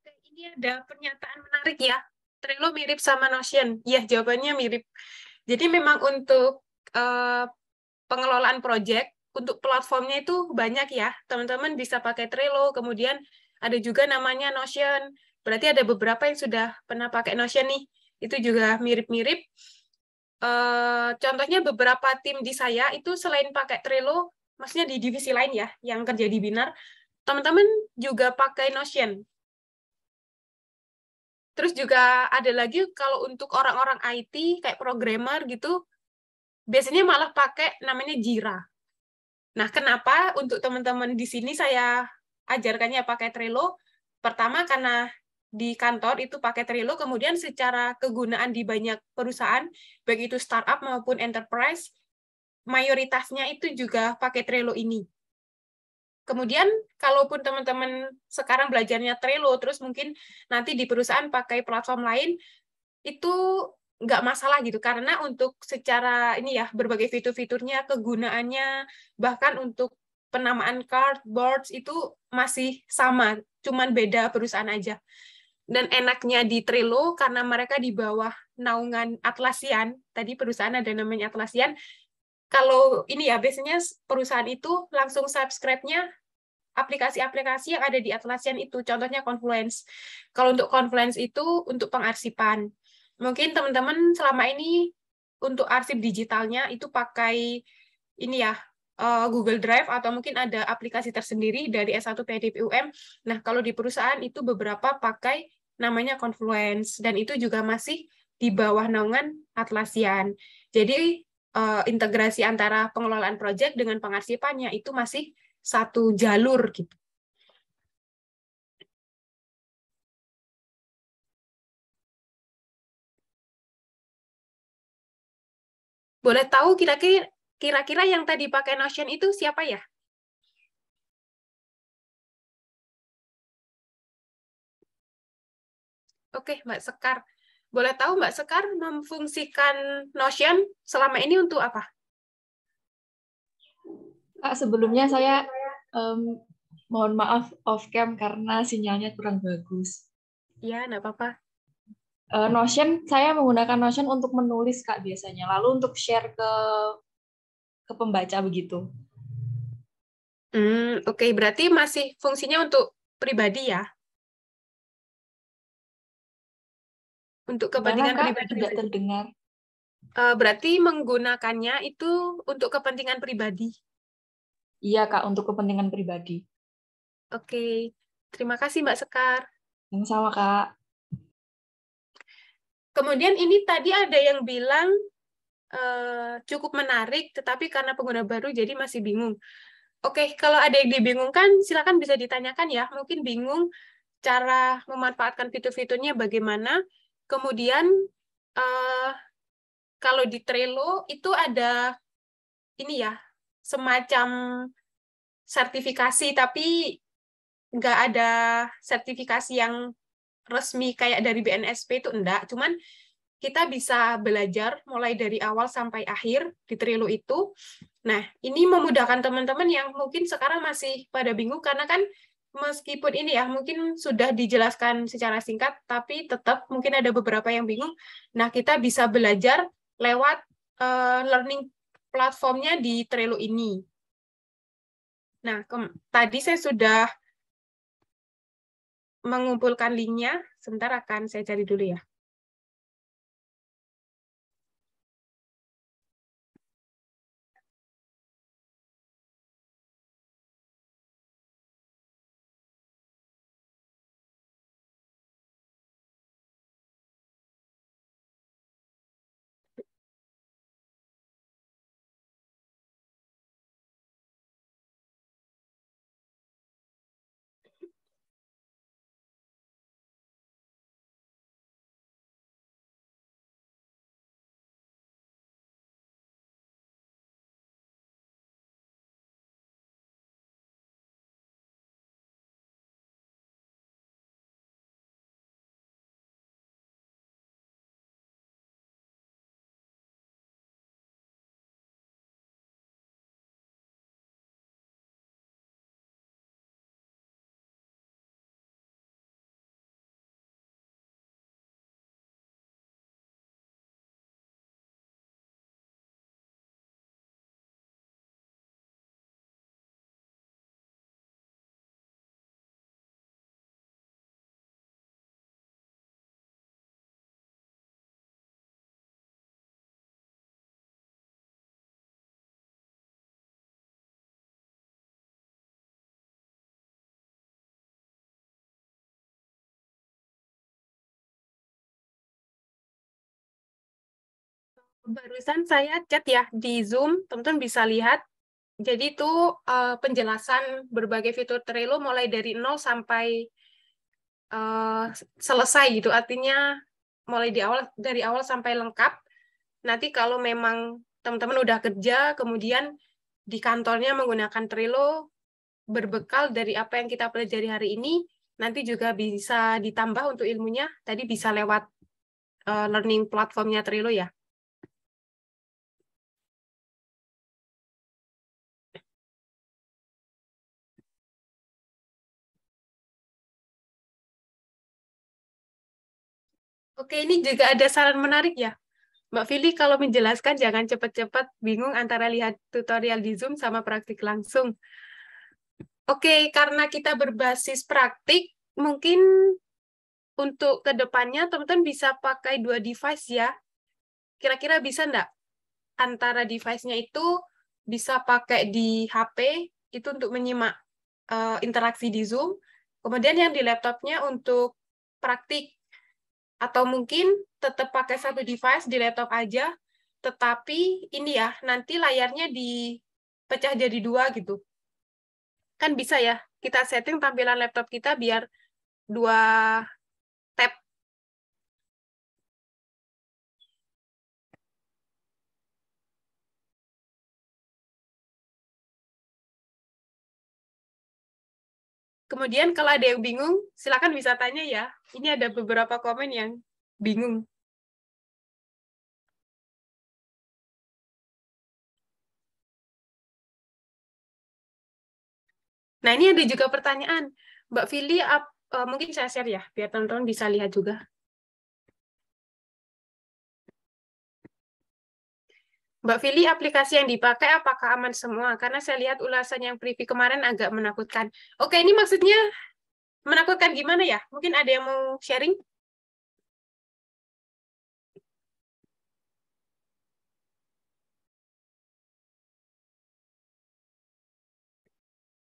Oke, ini ada pernyataan menarik ya. Trello mirip sama Notion. Ya, jawabannya mirip. Jadi memang untuk uh, pengelolaan proyek, untuk platformnya itu banyak ya. Teman-teman bisa pakai Trello, kemudian ada juga namanya Notion. Berarti ada beberapa yang sudah pernah pakai Notion nih. Itu juga mirip-mirip. Uh, contohnya beberapa tim di saya itu selain pakai Trello, maksudnya di divisi lain ya, yang kerja di Binar, teman-teman juga pakai Notion. Terus juga ada lagi kalau untuk orang-orang IT kayak programmer gitu, biasanya malah pakai namanya Jira. Nah, kenapa untuk teman-teman di sini saya ajarkannya pakai Trello? Pertama karena di kantor itu pakai Trello, kemudian secara kegunaan di banyak perusahaan, baik itu startup maupun enterprise, mayoritasnya itu juga pakai Trello ini. Kemudian kalaupun teman-teman sekarang belajarnya Trello, terus mungkin nanti di perusahaan pakai platform lain, itu nggak masalah gitu karena untuk secara ini ya berbagai fitur-fiturnya kegunaannya bahkan untuk penamaan card boards itu masih sama cuman beda perusahaan aja dan enaknya di Trello karena mereka di bawah naungan Atlassian tadi perusahaan ada namanya Atlassian kalau ini ya biasanya perusahaan itu langsung subscribe-nya aplikasi-aplikasi yang ada di Atlassian itu. Contohnya Confluence. Kalau untuk Confluence itu untuk pengarsipan. Mungkin teman-teman selama ini untuk arsip digitalnya itu pakai ini ya, eh, Google Drive atau mungkin ada aplikasi tersendiri dari S1 PDPUM. Nah, kalau di perusahaan itu beberapa pakai namanya Confluence dan itu juga masih di bawah naungan Atlassian. Jadi eh, integrasi antara pengelolaan proyek dengan pengarsipannya itu masih satu jalur gitu. Boleh tahu kira-kira kira-kira yang tadi pakai Notion itu siapa ya? Oke, Mbak Sekar. Boleh tahu Mbak Sekar memfungsikan Notion selama ini untuk apa? Kak, sebelumnya saya um, mohon maaf off cam karena sinyalnya kurang bagus. Iya, enggak apa-apa. Uh, Notion, saya menggunakan Notion untuk menulis Kak biasanya, lalu untuk share ke ke pembaca begitu. Hmm, oke, okay. berarti masih fungsinya untuk pribadi ya? Untuk kepentingan pribadi. Tidak terdengar. Eh, berarti menggunakannya itu untuk kepentingan pribadi. Iya, Kak, untuk kepentingan pribadi. Oke, terima kasih Mbak Sekar. Yang Sama, Kak. Kemudian ini tadi ada yang bilang uh, cukup menarik, tetapi karena pengguna baru jadi masih bingung. Oke, kalau ada yang dibingungkan, silakan bisa ditanyakan ya. Mungkin bingung cara memanfaatkan fitur-fiturnya bagaimana. Kemudian uh, kalau di Trello itu ada ini ya semacam sertifikasi tapi nggak ada sertifikasi yang resmi kayak dari BNSP itu enggak, cuman kita bisa belajar mulai dari awal sampai akhir di Trilo itu. Nah, ini memudahkan teman-teman yang mungkin sekarang masih pada bingung karena kan meskipun ini ya mungkin sudah dijelaskan secara singkat tapi tetap mungkin ada beberapa yang bingung. Nah, kita bisa belajar lewat uh, learning platformnya di Trello ini. Nah, tadi saya sudah mengumpulkan linknya, sebentar akan saya cari dulu ya. barusan saya chat ya di Zoom, teman-teman bisa lihat. Jadi itu uh, eh, penjelasan berbagai fitur Trello mulai dari nol sampai uh, selesai gitu. Artinya mulai di awal dari awal sampai lengkap. Nanti kalau memang teman-teman udah kerja, kemudian di kantornya menggunakan Trello berbekal dari apa yang kita pelajari hari ini, nanti juga bisa ditambah untuk ilmunya. Tadi bisa lewat uh, learning platformnya Trello ya. Oke, ini juga ada saran menarik ya. Mbak Fili, kalau menjelaskan jangan cepat-cepat bingung antara lihat tutorial di Zoom sama praktik langsung. Oke, karena kita berbasis praktik, mungkin untuk kedepannya teman-teman bisa pakai dua device ya. Kira-kira bisa enggak? Antara device-nya itu bisa pakai di HP, itu untuk menyimak uh, interaksi di Zoom. Kemudian yang di laptopnya untuk praktik atau mungkin tetap pakai satu device di laptop aja, tetapi ini ya nanti layarnya dipecah jadi dua gitu. Kan bisa ya kita setting tampilan laptop kita biar dua tab. Kemudian kalau ada yang bingung, silakan bisa tanya ya ini ada beberapa komen yang bingung. Nah, ini ada juga pertanyaan. Mbak Fili, ap, uh, mungkin saya share ya, biar teman-teman bisa lihat juga. Mbak Fili, aplikasi yang dipakai apakah aman semua? Karena saya lihat ulasan yang preview kemarin agak menakutkan. Oke, ini maksudnya menakutkan gimana ya? Mungkin ada yang mau sharing?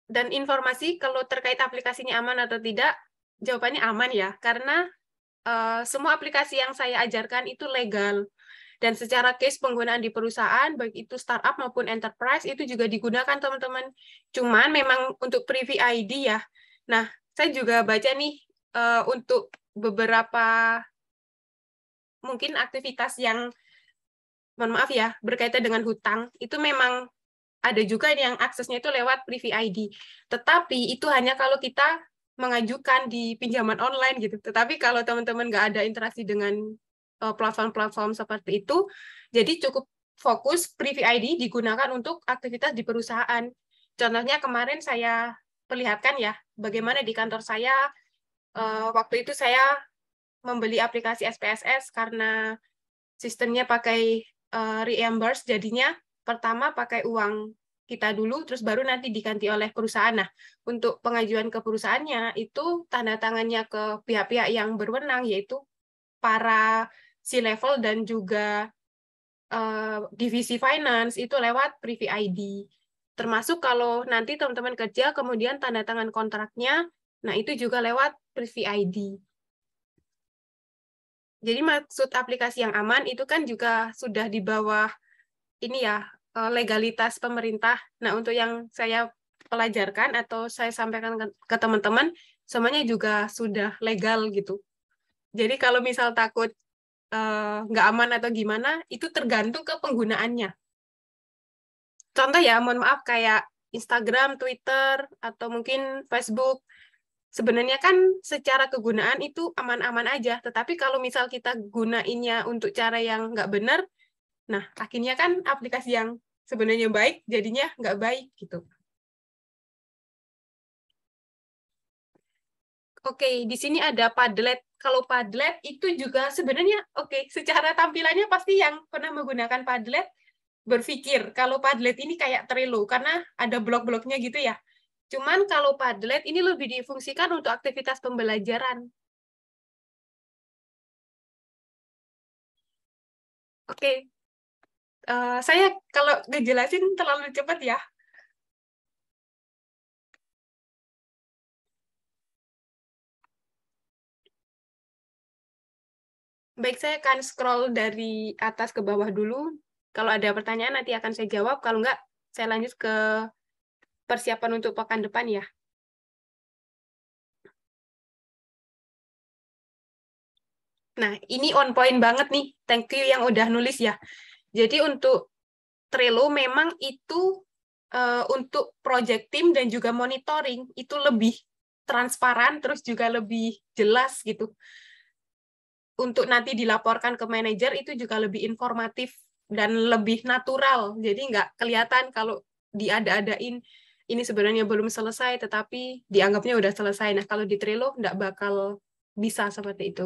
Dan informasi kalau terkait aplikasinya aman atau tidak, jawabannya aman ya, karena uh, semua aplikasi yang saya ajarkan itu legal. Dan secara case penggunaan di perusahaan, baik itu startup maupun enterprise, itu juga digunakan teman-teman. Cuman memang untuk privy ID ya. Nah, saya juga baca nih uh, untuk beberapa mungkin aktivitas yang mohon maaf ya berkaitan dengan hutang itu memang ada juga yang aksesnya itu lewat Privy ID. Tetapi itu hanya kalau kita mengajukan di pinjaman online gitu. Tetapi kalau teman-teman nggak ada interaksi dengan eh, platform-platform seperti itu, jadi cukup fokus Privy ID digunakan untuk aktivitas di perusahaan. Contohnya kemarin saya perlihatkan ya bagaimana di kantor saya uh, waktu itu saya membeli aplikasi SPSS karena sistemnya pakai uh, reimburse jadinya pertama pakai uang kita dulu terus baru nanti diganti oleh perusahaan. Nah, untuk pengajuan ke perusahaannya itu tanda tangannya ke pihak-pihak yang berwenang yaitu para si level dan juga uh, divisi finance itu lewat Privy ID. Termasuk kalau nanti teman-teman kerja kemudian tanda tangan kontraknya, nah itu juga lewat Privy ID. Jadi maksud aplikasi yang aman itu kan juga sudah di bawah ini ya eh, legalitas pemerintah. Nah, untuk yang saya pelajarkan atau saya sampaikan ke teman-teman, semuanya juga sudah legal gitu. Jadi kalau misal takut eh, nggak uh, aman atau gimana, itu tergantung ke penggunaannya contoh ya mohon maaf kayak Instagram, Twitter atau mungkin Facebook sebenarnya kan secara kegunaan itu aman-aman aja tetapi kalau misal kita gunainnya untuk cara yang nggak benar nah akhirnya kan aplikasi yang sebenarnya baik jadinya nggak baik gitu Oke, di sini ada Padlet. Kalau Padlet itu juga sebenarnya oke, secara tampilannya pasti yang pernah menggunakan Padlet berpikir kalau Padlet ini kayak Trello karena ada blok-bloknya gitu ya. Cuman kalau Padlet ini lebih difungsikan untuk aktivitas pembelajaran. Oke, okay. uh, eh, saya kalau ngejelasin terlalu cepat ya. Baik, saya akan scroll dari atas ke bawah dulu kalau ada pertanyaan nanti akan saya jawab, kalau enggak saya lanjut ke persiapan untuk pekan depan ya. Nah, ini on point banget nih. Thank you yang udah nulis ya. Jadi untuk Trello memang itu uh, untuk project team dan juga monitoring itu lebih transparan terus juga lebih jelas gitu. Untuk nanti dilaporkan ke manajer itu juga lebih informatif dan lebih natural. Jadi nggak kelihatan kalau diada-adain ini sebenarnya belum selesai tetapi dianggapnya udah selesai. Nah, kalau di Trello nggak bakal bisa seperti itu.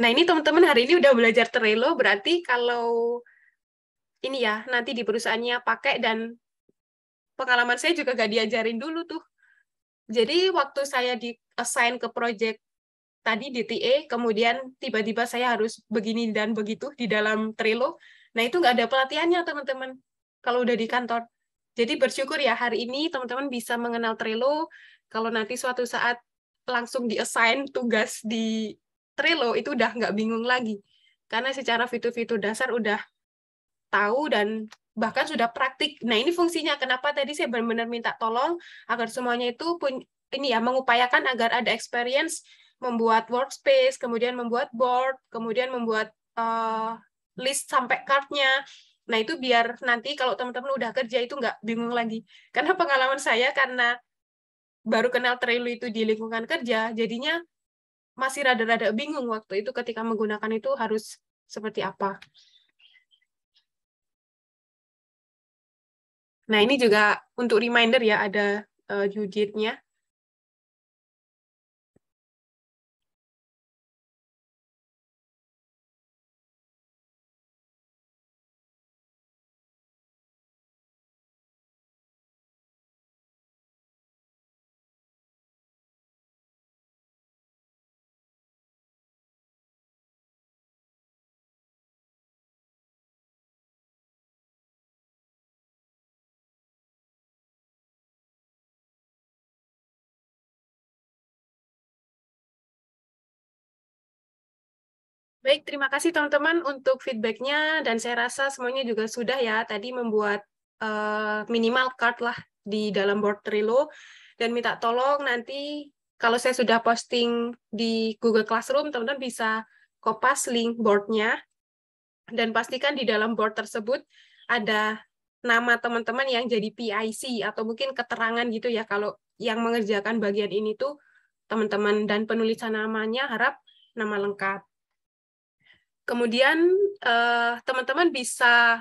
Nah, ini teman-teman hari ini udah belajar Trello, berarti kalau ini ya, nanti di perusahaannya pakai dan pengalaman saya juga gak diajarin dulu tuh. Jadi waktu saya di assign ke project tadi DTA, e, kemudian tiba-tiba saya harus begini dan begitu di dalam Trello. Nah, itu nggak ada pelatihannya, teman-teman, kalau udah di kantor. Jadi bersyukur ya hari ini teman-teman bisa mengenal Trello. Kalau nanti suatu saat langsung di-assign tugas di Trello, itu udah nggak bingung lagi. Karena secara fitur-fitur dasar udah tahu dan bahkan sudah praktik. Nah, ini fungsinya. Kenapa tadi saya benar-benar minta tolong agar semuanya itu ini ya mengupayakan agar ada experience membuat workspace, kemudian membuat board, kemudian membuat uh, list sampai cardnya. Nah itu biar nanti kalau teman-teman udah kerja itu nggak bingung lagi. Karena pengalaman saya karena baru kenal Trello itu di lingkungan kerja, jadinya masih rada-rada bingung waktu itu ketika menggunakan itu harus seperti apa. Nah ini juga untuk reminder ya ada uh, Baik, terima kasih teman-teman untuk feedbacknya dan saya rasa semuanya juga sudah ya tadi membuat uh, minimal card lah di dalam board Trello dan minta tolong nanti kalau saya sudah posting di Google Classroom teman-teman bisa copas link boardnya dan pastikan di dalam board tersebut ada nama teman-teman yang jadi PIC atau mungkin keterangan gitu ya kalau yang mengerjakan bagian ini tuh teman-teman dan penulisan namanya harap nama lengkap. Kemudian eh, teman-teman bisa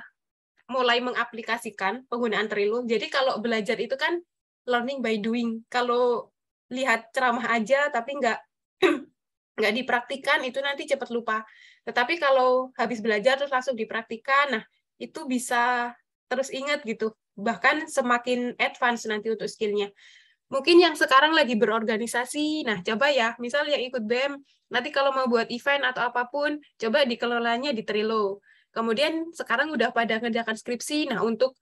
mulai mengaplikasikan penggunaan Trello. Jadi kalau belajar itu kan learning by doing. Kalau lihat ceramah aja tapi nggak nggak dipraktikan itu nanti cepat lupa. Tetapi kalau habis belajar terus langsung dipraktikan, nah itu bisa terus ingat gitu. Bahkan semakin advance nanti untuk skillnya mungkin yang sekarang lagi berorganisasi, nah coba ya, misal yang ikut BEM, nanti kalau mau buat event atau apapun, coba dikelolanya di Trello. Kemudian sekarang udah pada ngerjakan skripsi, nah untuk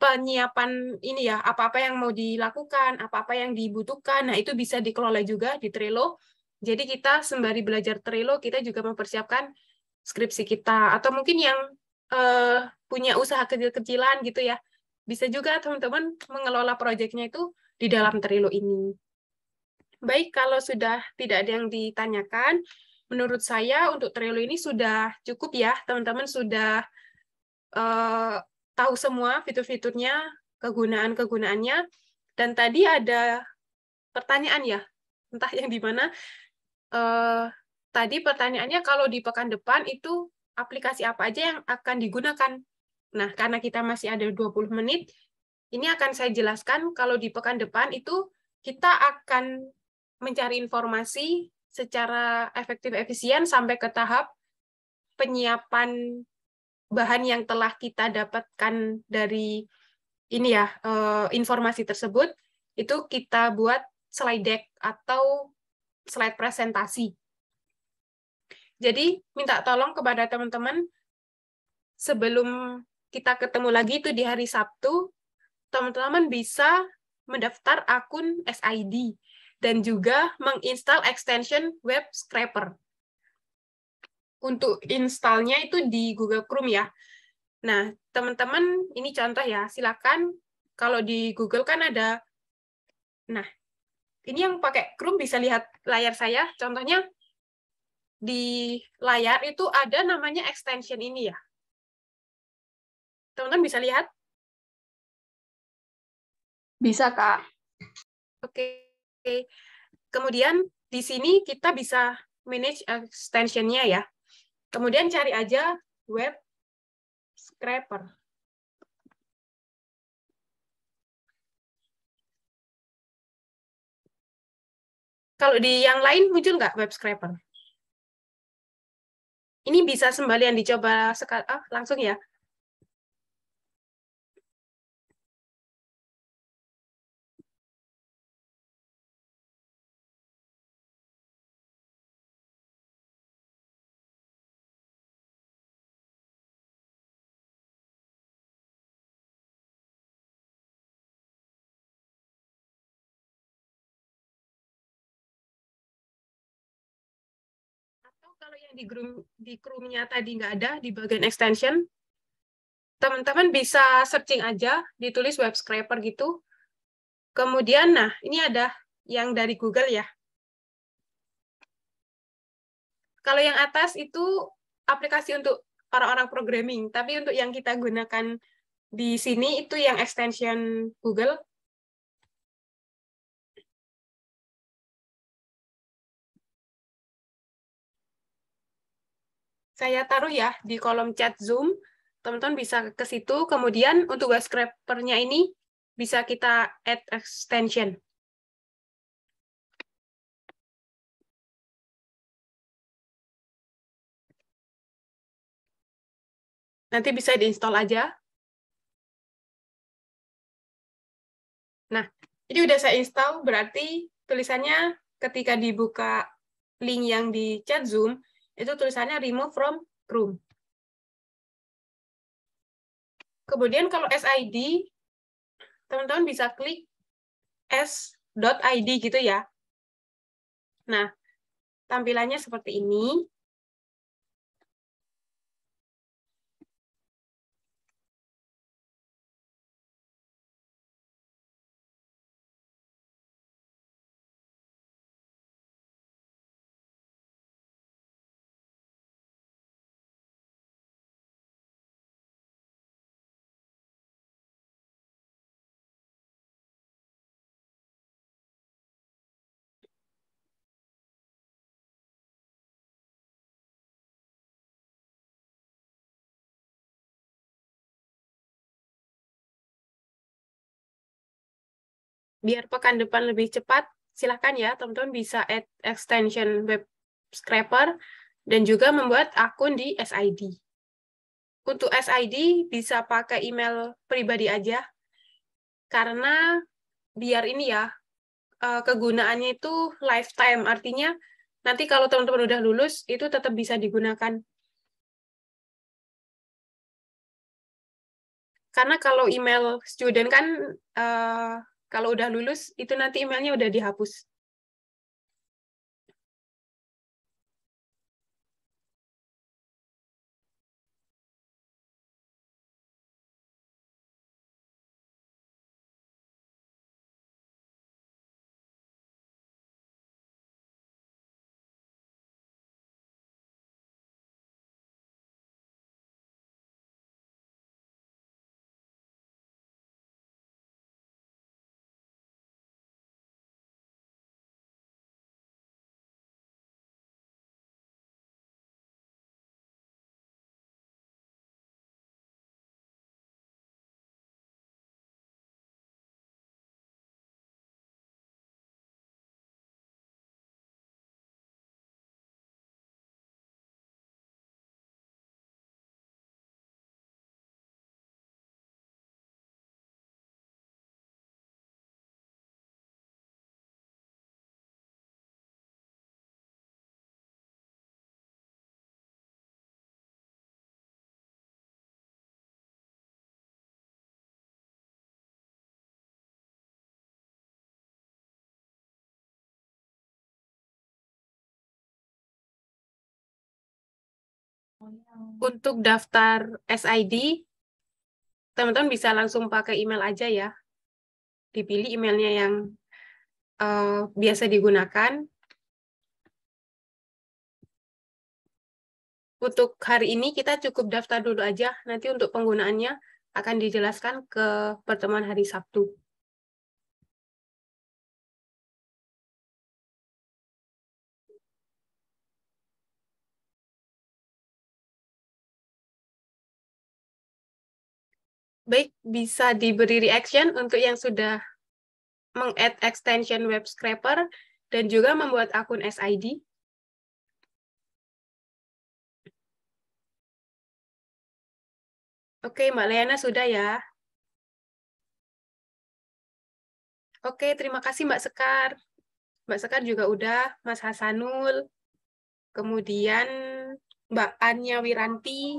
penyiapan ini ya, apa-apa yang mau dilakukan, apa-apa yang dibutuhkan, nah itu bisa dikelola juga di Trello. Jadi kita sembari belajar Trello, kita juga mempersiapkan skripsi kita. Atau mungkin yang uh, punya usaha kecil-kecilan gitu ya, bisa juga teman-teman mengelola proyeknya itu di dalam Trilo ini. Baik, kalau sudah tidak ada yang ditanyakan, menurut saya untuk Trello ini sudah cukup ya, teman-teman sudah uh, tahu semua fitur-fiturnya, kegunaan-kegunaannya. Dan tadi ada pertanyaan ya, entah yang di mana. Uh, tadi pertanyaannya kalau di pekan depan itu aplikasi apa aja yang akan digunakan? Nah, karena kita masih ada 20 menit, ini akan saya jelaskan kalau di pekan depan itu kita akan mencari informasi secara efektif efisien sampai ke tahap penyiapan bahan yang telah kita dapatkan dari ini ya eh, informasi tersebut itu kita buat slide deck atau slide presentasi. Jadi minta tolong kepada teman-teman sebelum kita ketemu lagi itu di hari Sabtu teman-teman bisa mendaftar akun SID dan juga menginstal extension web scraper. Untuk installnya itu di Google Chrome ya. Nah, teman-teman, ini contoh ya. Silakan kalau di Google kan ada Nah, ini yang pakai Chrome bisa lihat layar saya. Contohnya di layar itu ada namanya extension ini ya. Teman-teman bisa lihat? Bisa, Kak. Oke. Okay. Kemudian di sini kita bisa manage extensionnya ya. Kemudian cari aja web scraper. Kalau di yang lain muncul nggak web scraper? Ini bisa sembalian dicoba sekal ah, langsung ya. yang di groom di groomnya tadi nggak ada di bagian extension, teman-teman bisa searching aja, ditulis web scraper gitu. Kemudian, nah ini ada yang dari Google ya. Kalau yang atas itu aplikasi untuk orang-orang programming, tapi untuk yang kita gunakan di sini itu yang extension Google saya taruh ya di kolom chat Zoom. Teman-teman bisa ke situ. Kemudian untuk web scrapernya ini bisa kita add extension. Nanti bisa diinstal aja. Nah, ini udah saya install, berarti tulisannya ketika dibuka link yang di chat Zoom, itu tulisannya remove from room. Kemudian kalau SID, teman-teman bisa klik s.id gitu ya. Nah, tampilannya seperti ini. biar pekan depan lebih cepat, silahkan ya teman-teman bisa add extension web scraper dan juga membuat akun di SID. Untuk SID bisa pakai email pribadi aja, karena biar ini ya, eh, kegunaannya itu lifetime, artinya nanti kalau teman-teman udah lulus, itu tetap bisa digunakan. Karena kalau email student kan eh, kalau udah lulus, itu nanti emailnya udah dihapus. Untuk daftar SID, teman-teman bisa langsung pakai email aja ya. Dipilih emailnya yang uh, biasa digunakan. Untuk hari ini kita cukup daftar dulu aja. Nanti untuk penggunaannya akan dijelaskan ke pertemuan hari Sabtu. baik bisa diberi reaction untuk yang sudah meng extension web scraper dan juga membuat akun SID. Oke, Mbak Leana sudah ya. Oke, terima kasih Mbak Sekar. Mbak Sekar juga udah, Mas Hasanul, kemudian Mbak Anya Wiranti,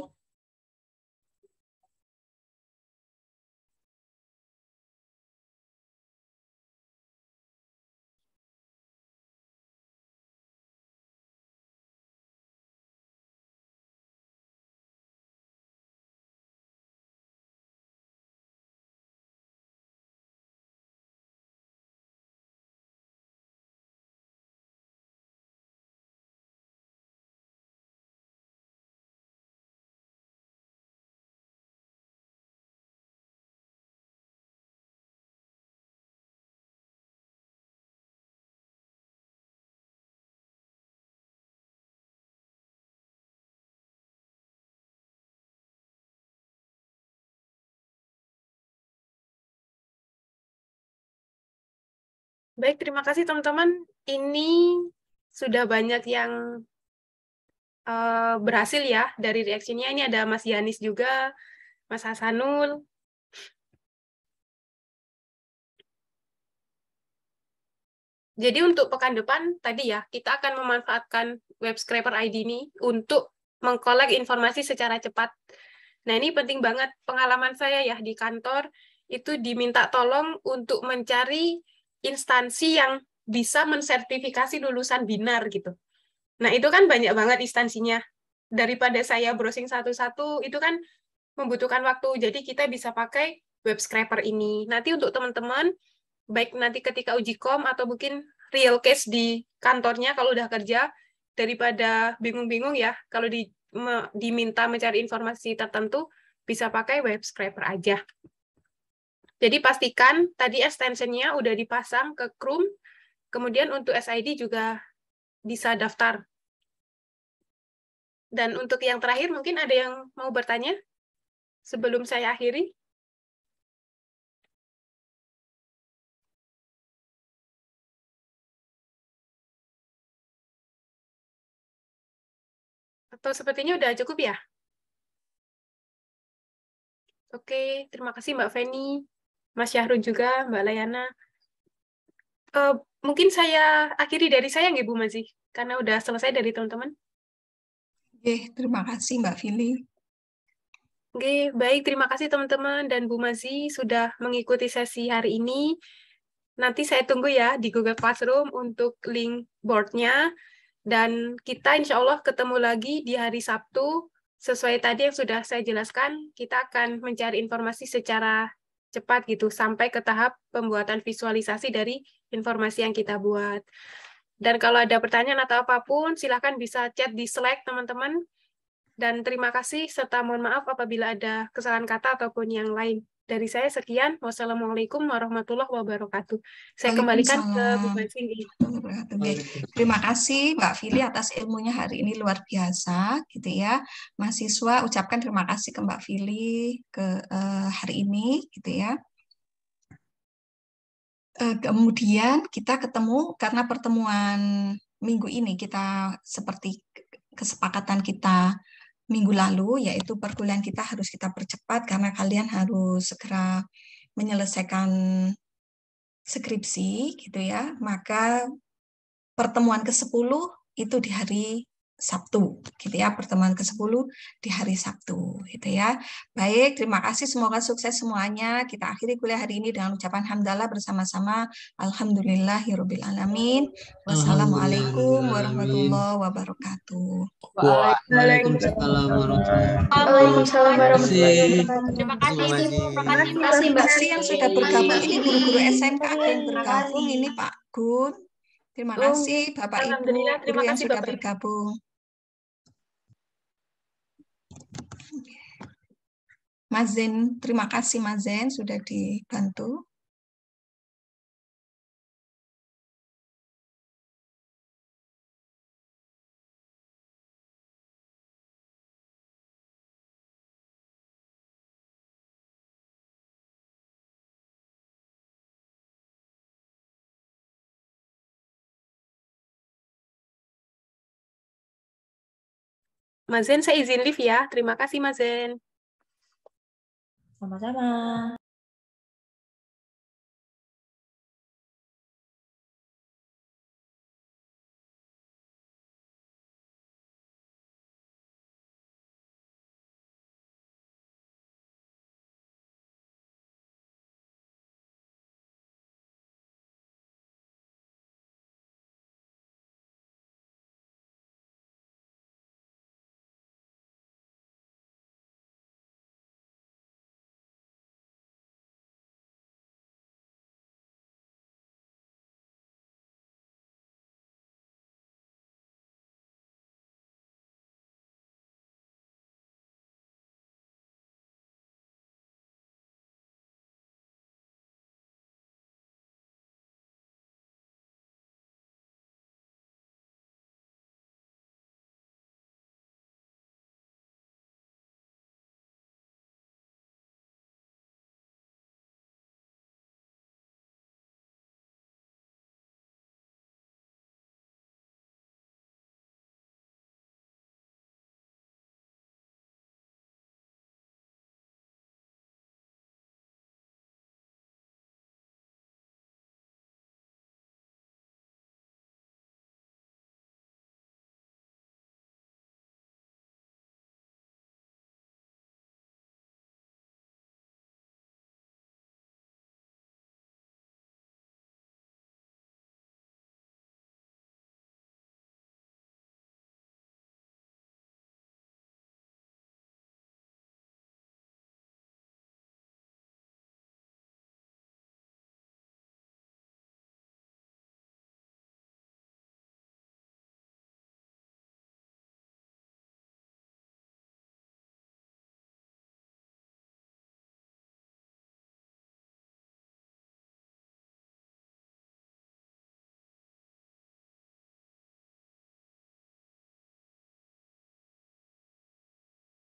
Baik, terima kasih teman-teman. Ini sudah banyak yang uh, berhasil ya dari reaksinya. Ini ada Mas Yanis juga, Mas Hasanul. Jadi untuk pekan depan tadi ya, kita akan memanfaatkan web scraper ID ini untuk mengkolek informasi secara cepat. Nah, ini penting banget pengalaman saya ya di kantor itu diminta tolong untuk mencari instansi yang bisa mensertifikasi lulusan binar gitu. Nah, itu kan banyak banget instansinya. Daripada saya browsing satu-satu, itu kan membutuhkan waktu. Jadi kita bisa pakai web scraper ini. Nanti untuk teman-teman, baik nanti ketika uji kom atau mungkin real case di kantornya kalau udah kerja, daripada bingung-bingung ya, kalau di, me, diminta mencari informasi tertentu, bisa pakai web scraper aja. Jadi pastikan tadi extensionnya udah dipasang ke Chrome, kemudian untuk SID juga bisa daftar. Dan untuk yang terakhir mungkin ada yang mau bertanya sebelum saya akhiri. Atau sepertinya udah cukup ya? Oke, terima kasih Mbak Feni. Mas Syahrul juga, Mbak Layana. Uh, mungkin saya akhiri dari saya ya Bu Mazi, karena udah selesai dari teman-teman. Oke, terima kasih Mbak Fili. Oke, baik. Terima kasih teman-teman dan Bu Mazi sudah mengikuti sesi hari ini. Nanti saya tunggu ya di Google Classroom untuk link boardnya. Dan kita insya Allah ketemu lagi di hari Sabtu. Sesuai tadi yang sudah saya jelaskan, kita akan mencari informasi secara cepat gitu sampai ke tahap pembuatan visualisasi dari informasi yang kita buat. Dan kalau ada pertanyaan atau apapun, silahkan bisa chat di Slack, teman-teman. Dan terima kasih, serta mohon maaf apabila ada kesalahan kata ataupun yang lain dari saya sekian. Wassalamualaikum warahmatullahi wabarakatuh. Saya kembalikan ke Bu Fili. Terima kasih Mbak Fili atas ilmunya hari ini luar biasa gitu ya. Mahasiswa ucapkan terima kasih ke Mbak Fili ke uh, hari ini gitu ya eh, kemudian kita ketemu karena pertemuan minggu ini kita seperti kesepakatan kita minggu lalu, yaitu perkuliahan kita harus kita percepat karena kalian harus segera menyelesaikan skripsi gitu ya. Maka pertemuan ke-10 itu di hari Sabtu, gitu ya, pertemuan ke-10 di hari Sabtu, gitu ya. Baik, terima kasih, semoga sukses semuanya. Kita akhiri kuliah hari ini dengan ucapan hamdalah bersama-sama. Alamin. Wassalamualaikum warahmatullahi wabarakatuh. Waalaikumsalam warahmatullahi wabarakatuh. Terima kasih, terima kasih Mbak kasih yang sudah bergabung. Ini guru-guru SMK yang bergabung, ini Pak Gun. Terima kasih Bapak Ibu, guru yang sudah bergabung. Mazen, terima kasih Mazen sudah dibantu. Mazen saya izin live ya. Terima kasih Mazen. Sama-sama.